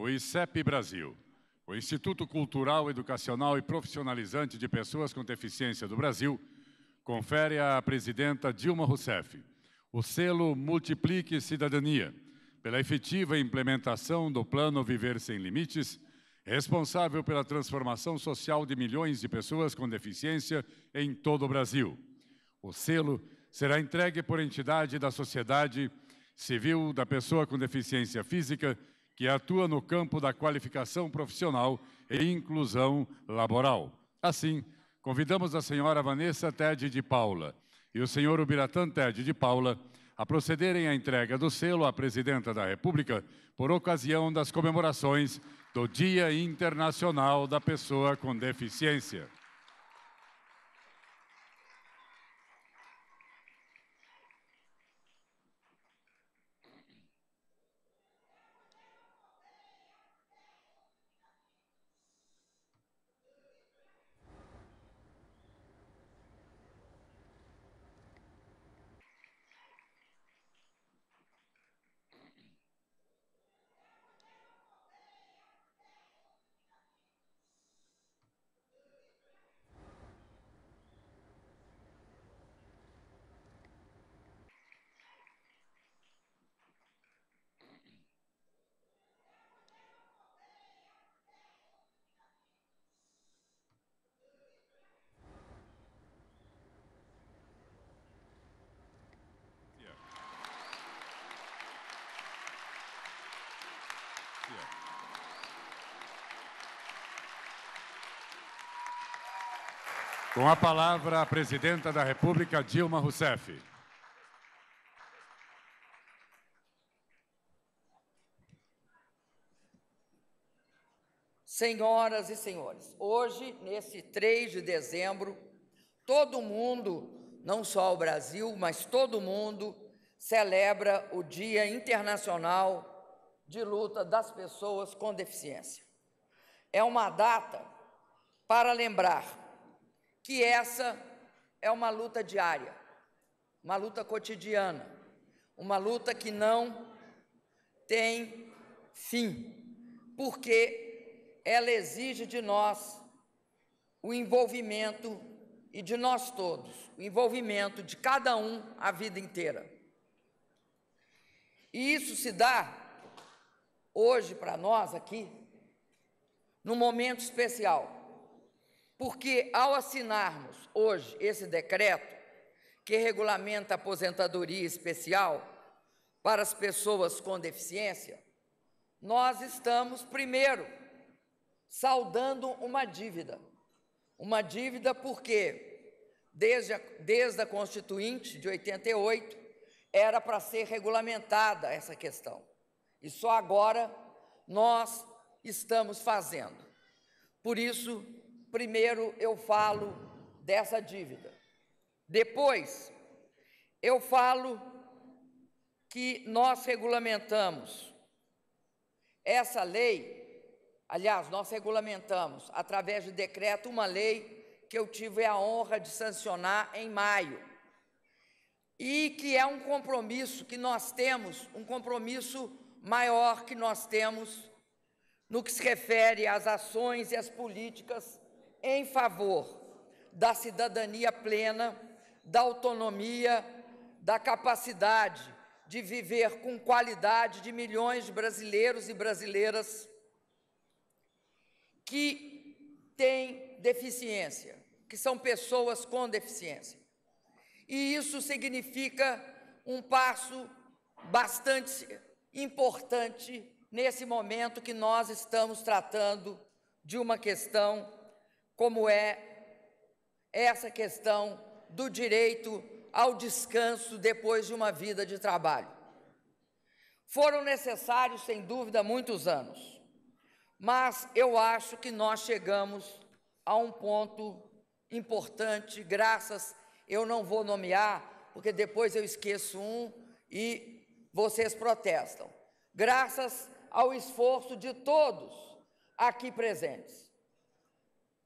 o ICEP Brasil, o Instituto Cultural, Educacional e Profissionalizante de Pessoas com Deficiência do Brasil, confere à presidenta Dilma Rousseff o selo Multiplique Cidadania, pela efetiva implementação do Plano Viver Sem Limites, responsável pela transformação social de milhões de pessoas com deficiência em todo o Brasil. O selo será entregue por entidade da sociedade civil da pessoa com deficiência física que atua no campo da qualificação profissional e inclusão laboral. Assim, convidamos a senhora Vanessa Ted de Paula e o senhor Ubiratan Ted de Paula a procederem à entrega do selo à Presidenta da República por ocasião das comemorações do Dia Internacional da Pessoa com Deficiência. Com a palavra, a presidenta da República, Dilma Rousseff. Senhoras e senhores, hoje, nesse 3 de dezembro, todo mundo, não só o Brasil, mas todo mundo, celebra o Dia Internacional de Luta das Pessoas com Deficiência. É uma data para lembrar que essa é uma luta diária, uma luta cotidiana, uma luta que não tem fim, porque ela exige de nós o envolvimento e de nós todos, o envolvimento de cada um a vida inteira. E isso se dá hoje para nós aqui, num momento especial porque ao assinarmos hoje esse decreto, que regulamenta a aposentadoria especial para as pessoas com deficiência, nós estamos, primeiro, saudando uma dívida. Uma dívida porque, desde a, desde a Constituinte de 88, era para ser regulamentada essa questão. E só agora nós estamos fazendo. Por isso, primeiro eu falo dessa dívida. Depois, eu falo que nós regulamentamos essa lei, aliás, nós regulamentamos através de decreto uma lei que eu tive a honra de sancionar em maio. E que é um compromisso que nós temos, um compromisso maior que nós temos no que se refere às ações e às políticas em favor da cidadania plena, da autonomia, da capacidade de viver com qualidade de milhões de brasileiros e brasileiras que têm deficiência, que são pessoas com deficiência. E isso significa um passo bastante importante nesse momento que nós estamos tratando de uma questão como é essa questão do direito ao descanso depois de uma vida de trabalho. Foram necessários, sem dúvida, muitos anos, mas eu acho que nós chegamos a um ponto importante, graças, eu não vou nomear, porque depois eu esqueço um e vocês protestam. Graças ao esforço de todos aqui presentes.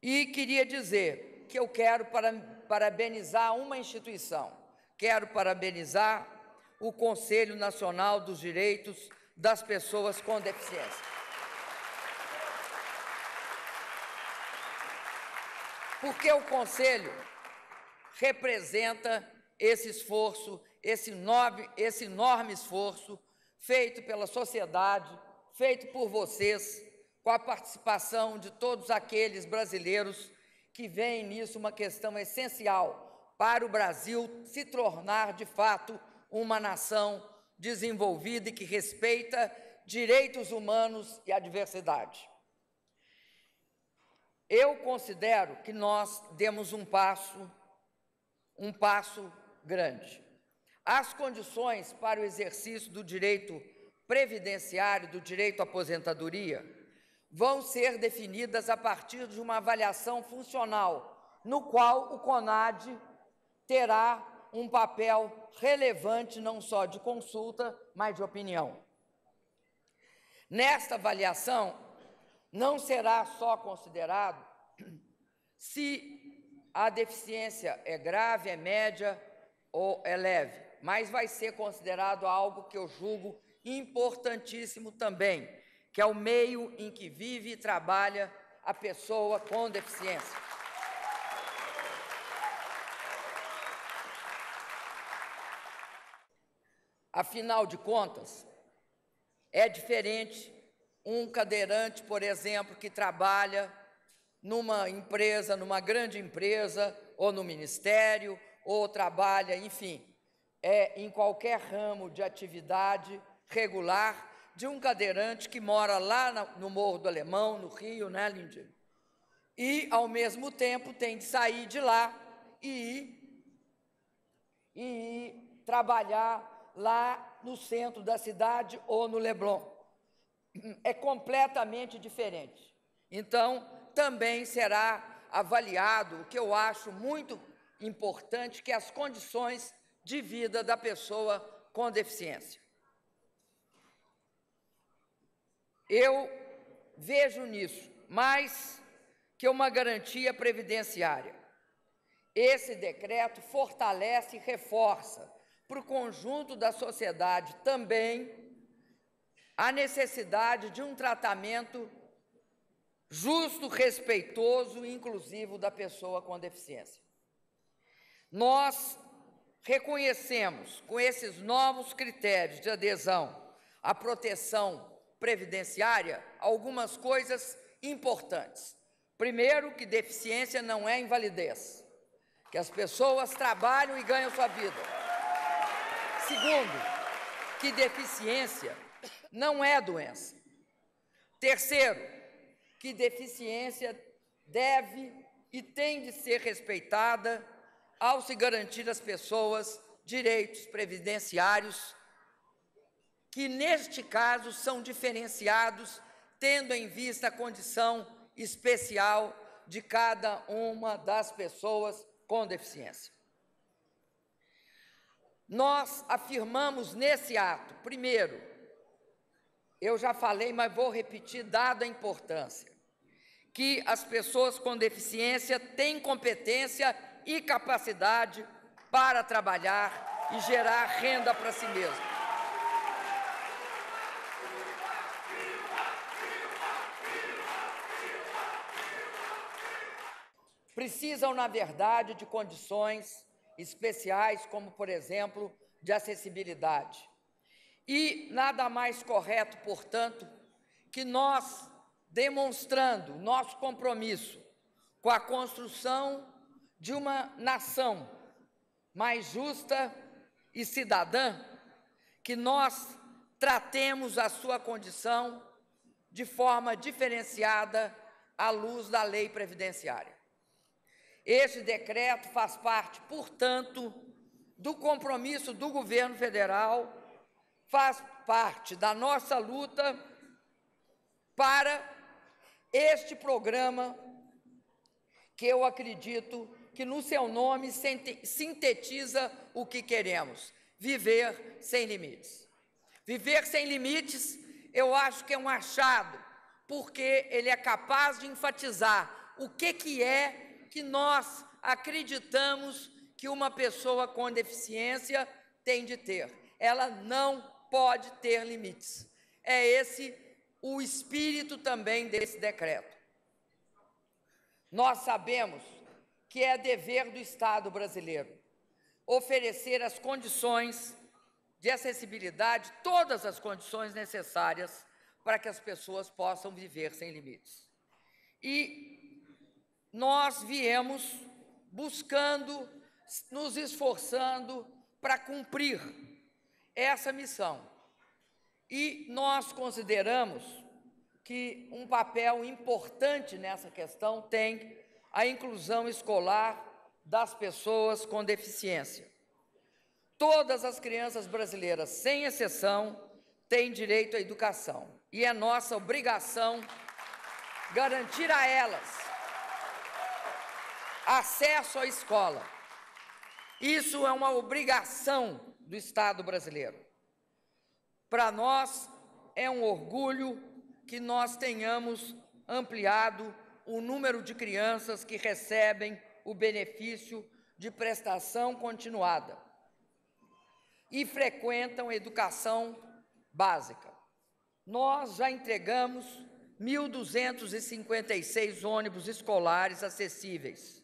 E queria dizer que eu quero parabenizar uma instituição. Quero parabenizar o Conselho Nacional dos Direitos das Pessoas com Deficiência. Porque o Conselho representa esse esforço, esse, nobre, esse enorme esforço feito pela sociedade, feito por vocês, com a participação de todos aqueles brasileiros que veem nisso uma questão essencial para o Brasil se tornar de fato uma nação desenvolvida e que respeita direitos humanos e a diversidade. Eu considero que nós demos um passo, um passo grande. As condições para o exercício do direito previdenciário, do direito à aposentadoria, vão ser definidas a partir de uma avaliação funcional, no qual o CONAD terá um papel relevante não só de consulta, mas de opinião. Nesta avaliação, não será só considerado se a deficiência é grave, é média ou é leve, mas vai ser considerado algo que eu julgo importantíssimo também, que é o meio em que vive e trabalha a pessoa com deficiência. Afinal de contas, é diferente um cadeirante, por exemplo, que trabalha numa empresa, numa grande empresa, ou no ministério, ou trabalha, enfim, é em qualquer ramo de atividade regular de um cadeirante que mora lá no Morro do Alemão, no Rio, né, Lindinho? E, ao mesmo tempo, tem de sair de lá e ir, e trabalhar lá no centro da cidade ou no Leblon. É completamente diferente. Então, também será avaliado, o que eu acho muito importante, que é as condições de vida da pessoa com deficiência. Eu vejo nisso mais que uma garantia previdenciária. Esse decreto fortalece e reforça para o conjunto da sociedade também a necessidade de um tratamento justo, respeitoso e inclusivo da pessoa com deficiência. Nós reconhecemos, com esses novos critérios de adesão, a proteção previdenciária algumas coisas importantes. Primeiro, que deficiência não é invalidez, que as pessoas trabalham e ganham sua vida. Segundo, que deficiência não é doença. Terceiro, que deficiência deve e tem de ser respeitada ao se garantir às pessoas direitos previdenciários que neste caso são diferenciados, tendo em vista a condição especial de cada uma das pessoas com deficiência. Nós afirmamos nesse ato, primeiro, eu já falei, mas vou repetir, dada a importância, que as pessoas com deficiência têm competência e capacidade para trabalhar e gerar renda para si mesmas. Precisam, na verdade, de condições especiais, como, por exemplo, de acessibilidade. E nada mais correto, portanto, que nós demonstrando nosso compromisso com a construção de uma nação mais justa e cidadã, que nós tratemos a sua condição de forma diferenciada à luz da lei previdenciária. Este decreto faz parte, portanto, do compromisso do governo federal, faz parte da nossa luta para este programa que eu acredito que no seu nome sintetiza o que queremos: viver sem limites. Viver sem limites, eu acho que é um achado, porque ele é capaz de enfatizar o que, que é que nós acreditamos que uma pessoa com deficiência tem de ter. Ela não pode ter limites. É esse o espírito também desse decreto. Nós sabemos que é dever do Estado brasileiro oferecer as condições de acessibilidade, todas as condições necessárias para que as pessoas possam viver sem limites. E nós viemos buscando, nos esforçando para cumprir essa missão. E nós consideramos que um papel importante nessa questão tem a inclusão escolar das pessoas com deficiência. Todas as crianças brasileiras, sem exceção, têm direito à educação. E é nossa obrigação garantir a elas acesso à escola. Isso é uma obrigação do Estado brasileiro. Para nós é um orgulho que nós tenhamos ampliado o número de crianças que recebem o benefício de prestação continuada e frequentam a educação básica. Nós já entregamos 1.256 ônibus escolares acessíveis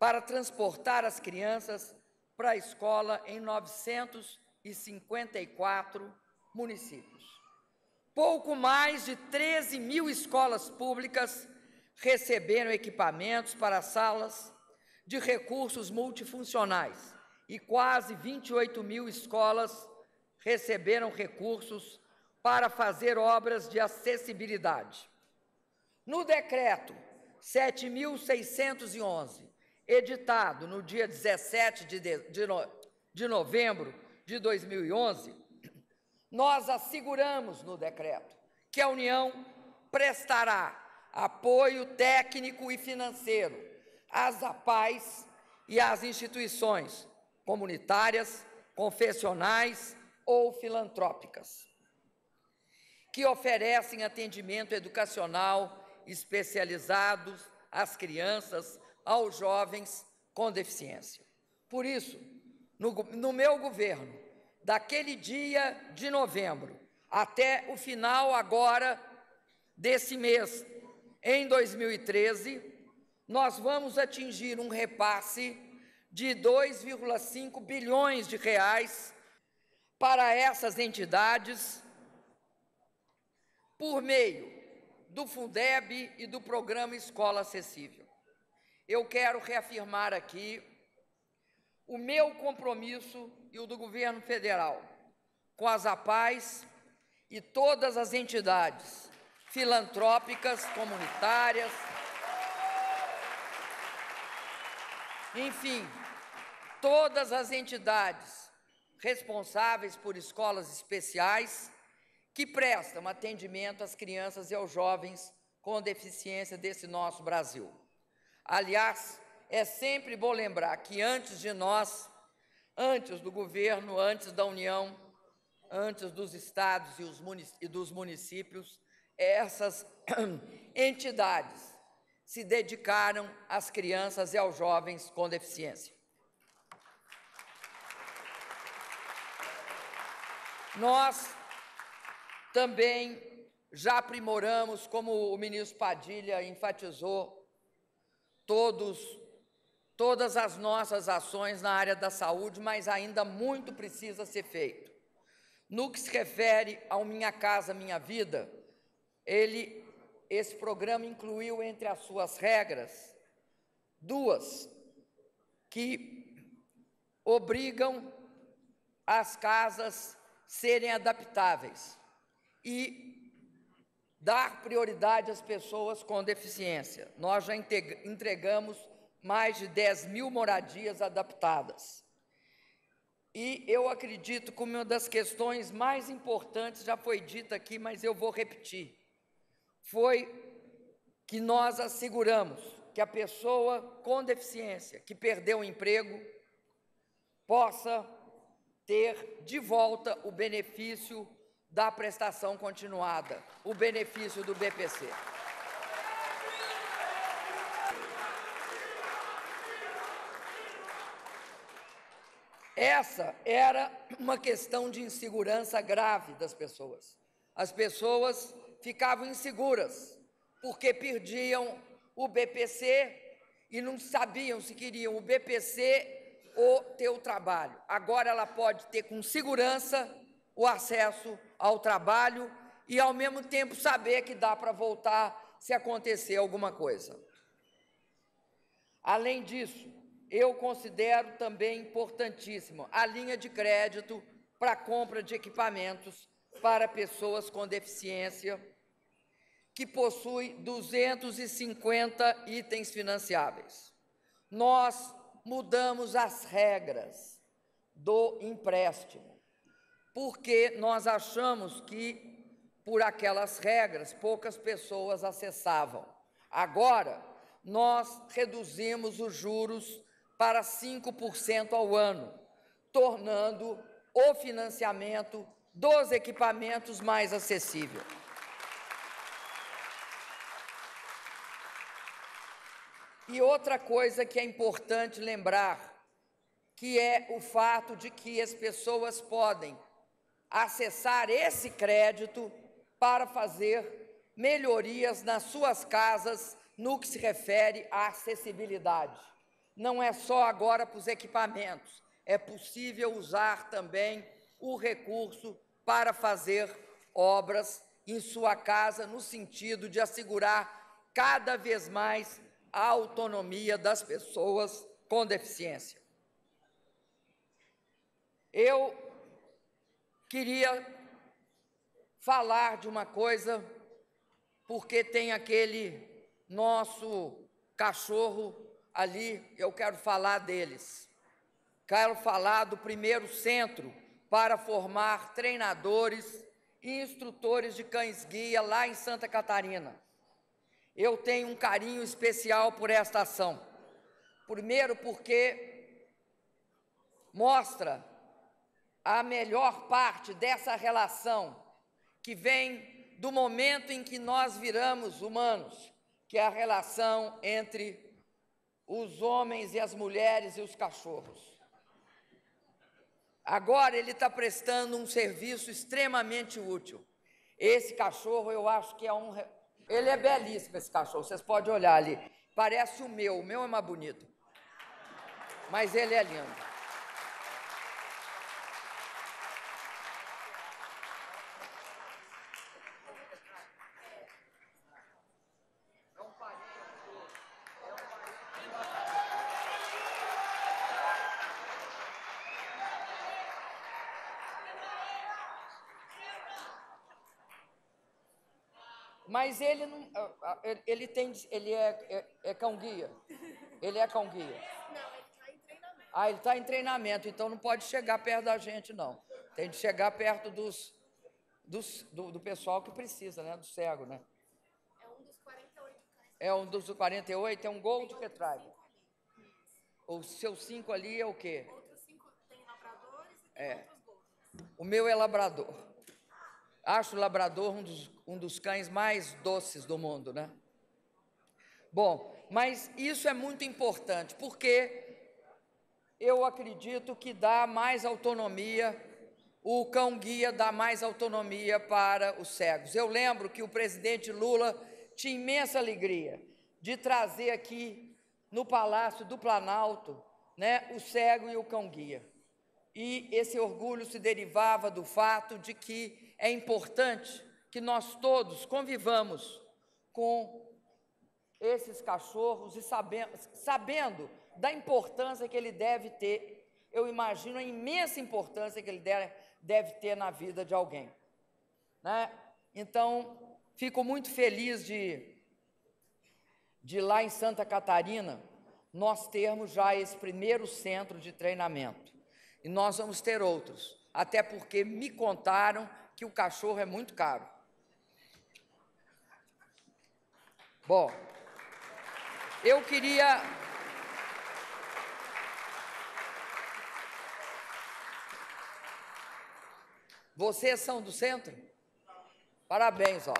para transportar as crianças para a escola em 954 municípios. Pouco mais de 13 mil escolas públicas receberam equipamentos para salas de recursos multifuncionais e quase 28 mil escolas receberam recursos para fazer obras de acessibilidade. No decreto 7.611, editado no dia 17 de, de, de, no, de novembro de 2011, nós asseguramos no decreto que a União prestará apoio técnico e financeiro às APAES e às instituições comunitárias, confessionais ou filantrópicas, que oferecem atendimento educacional especializado às crianças, aos jovens com deficiência. Por isso, no, no meu governo, daquele dia de novembro até o final agora desse mês, em 2013, nós vamos atingir um repasse de 2,5 bilhões de reais para essas entidades por meio do Fundeb e do programa Escola Acessível eu quero reafirmar aqui o meu compromisso e o do governo federal com as APAES e todas as entidades filantrópicas, comunitárias, enfim, todas as entidades responsáveis por escolas especiais que prestam atendimento às crianças e aos jovens com deficiência desse nosso Brasil. Aliás, é sempre bom lembrar que antes de nós, antes do governo, antes da União, antes dos estados e, os munic e dos municípios, essas entidades se dedicaram às crianças e aos jovens com deficiência. Nós também já aprimoramos, como o ministro Padilha enfatizou, todos todas as nossas ações na área da saúde, mas ainda muito precisa ser feito. No que se refere ao Minha Casa Minha Vida, ele esse programa incluiu entre as suas regras duas que obrigam as casas serem adaptáveis e dar prioridade às pessoas com deficiência. Nós já entregamos mais de 10 mil moradias adaptadas. E eu acredito que uma das questões mais importantes já foi dita aqui, mas eu vou repetir. Foi que nós asseguramos que a pessoa com deficiência que perdeu o emprego possa ter de volta o benefício da prestação continuada, o benefício do BPC. Essa era uma questão de insegurança grave das pessoas. As pessoas ficavam inseguras porque perdiam o BPC e não sabiam se queriam o BPC ou ter o trabalho. Agora ela pode ter com segurança o acesso ao trabalho e, ao mesmo tempo, saber que dá para voltar se acontecer alguma coisa. Além disso, eu considero também importantíssimo a linha de crédito para compra de equipamentos para pessoas com deficiência, que possui 250 itens financiáveis. Nós mudamos as regras do empréstimo porque nós achamos que por aquelas regras poucas pessoas acessavam. Agora, nós reduzimos os juros para 5% ao ano, tornando o financiamento dos equipamentos mais acessível. E outra coisa que é importante lembrar, que é o fato de que as pessoas podem acessar esse crédito para fazer melhorias nas suas casas no que se refere à acessibilidade. Não é só agora para os equipamentos, é possível usar também o recurso para fazer obras em sua casa no sentido de assegurar cada vez mais a autonomia das pessoas com deficiência. Eu queria falar de uma coisa, porque tem aquele nosso cachorro ali, eu quero falar deles. Quero falar do primeiro centro para formar treinadores e instrutores de cães-guia lá em Santa Catarina. Eu tenho um carinho especial por esta ação. Primeiro, porque mostra a melhor parte dessa relação que vem do momento em que nós viramos humanos, que é a relação entre os homens e as mulheres e os cachorros. Agora ele está prestando um serviço extremamente útil. Esse cachorro, eu acho que é um. Ele é belíssimo, esse cachorro, vocês podem olhar ali. Parece o meu, o meu é mais bonito. Mas ele é lindo. Mas ele não, ah, ah, ele tem, ele é, é, é cão guia. Ele é cão guia. Não, ele está em treinamento. Ah, ele está em treinamento, então não pode chegar perto da gente, não. Tem de chegar perto dos, dos do, do pessoal que precisa, né? Do cego, né? É um dos 48 tá É um dos 48, é um gol de Retriever. Os seus cinco ali é o quê? Outros cinco tem labradores e tem é. outros gols. O meu é labrador. Acho o labrador um dos, um dos cães mais doces do mundo, né? Bom, mas isso é muito importante, porque eu acredito que dá mais autonomia, o cão guia dá mais autonomia para os cegos. Eu lembro que o presidente Lula tinha imensa alegria de trazer aqui no Palácio do Planalto né, o cego e o cão guia. E esse orgulho se derivava do fato de que é importante que nós todos convivamos com esses cachorros e sabendo, sabendo da importância que ele deve ter, eu imagino a imensa importância que ele deve, deve ter na vida de alguém. Né? Então, fico muito feliz de, de lá em Santa Catarina, nós termos já esse primeiro centro de treinamento. E nós vamos ter outros, até porque me contaram que o cachorro é muito caro. Bom, eu queria. Vocês são do centro? Parabéns, ó.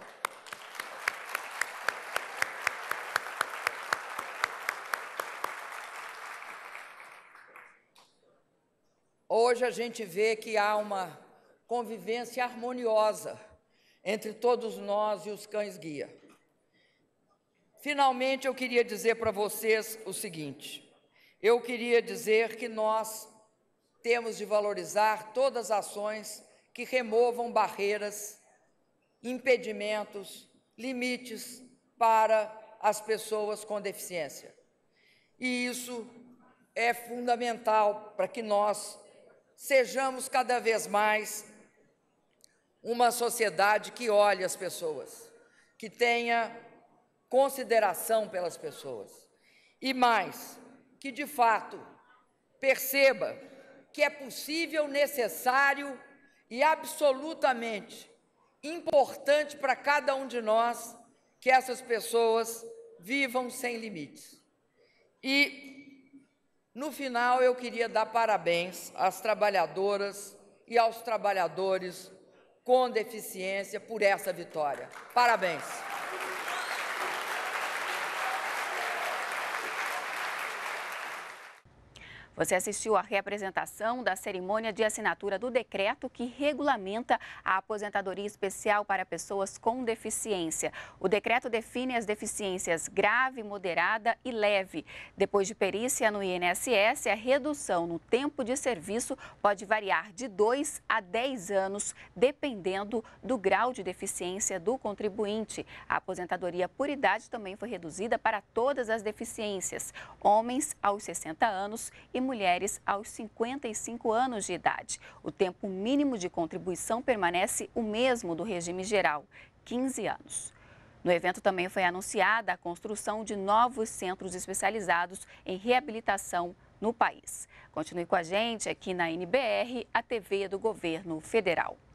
Hoje a gente vê que há uma convivência harmoniosa entre todos nós e os cães guia. Finalmente, eu queria dizer para vocês o seguinte: eu queria dizer que nós temos de valorizar todas as ações que removam barreiras, impedimentos, limites para as pessoas com deficiência. E isso é fundamental para que nós sejamos cada vez mais uma sociedade que olhe as pessoas, que tenha consideração pelas pessoas. E mais, que de fato perceba que é possível, necessário e absolutamente importante para cada um de nós que essas pessoas vivam sem limites. E no final eu queria dar parabéns às trabalhadoras e aos trabalhadores com deficiência por essa vitória. Parabéns. Você assistiu à reapresentação da cerimônia de assinatura do decreto que regulamenta a aposentadoria especial para pessoas com deficiência. O decreto define as deficiências grave, moderada e leve. Depois de perícia no INSS, a redução no tempo de serviço pode variar de 2 a 10 anos, dependendo do grau de deficiência do contribuinte. A aposentadoria por idade também foi reduzida para todas as deficiências, homens aos 60 anos e mulheres mulheres aos 55 anos de idade. O tempo mínimo de contribuição permanece o mesmo do regime geral, 15 anos. No evento também foi anunciada a construção de novos centros especializados em reabilitação no país. Continue com a gente aqui na NBR, a TV do Governo Federal.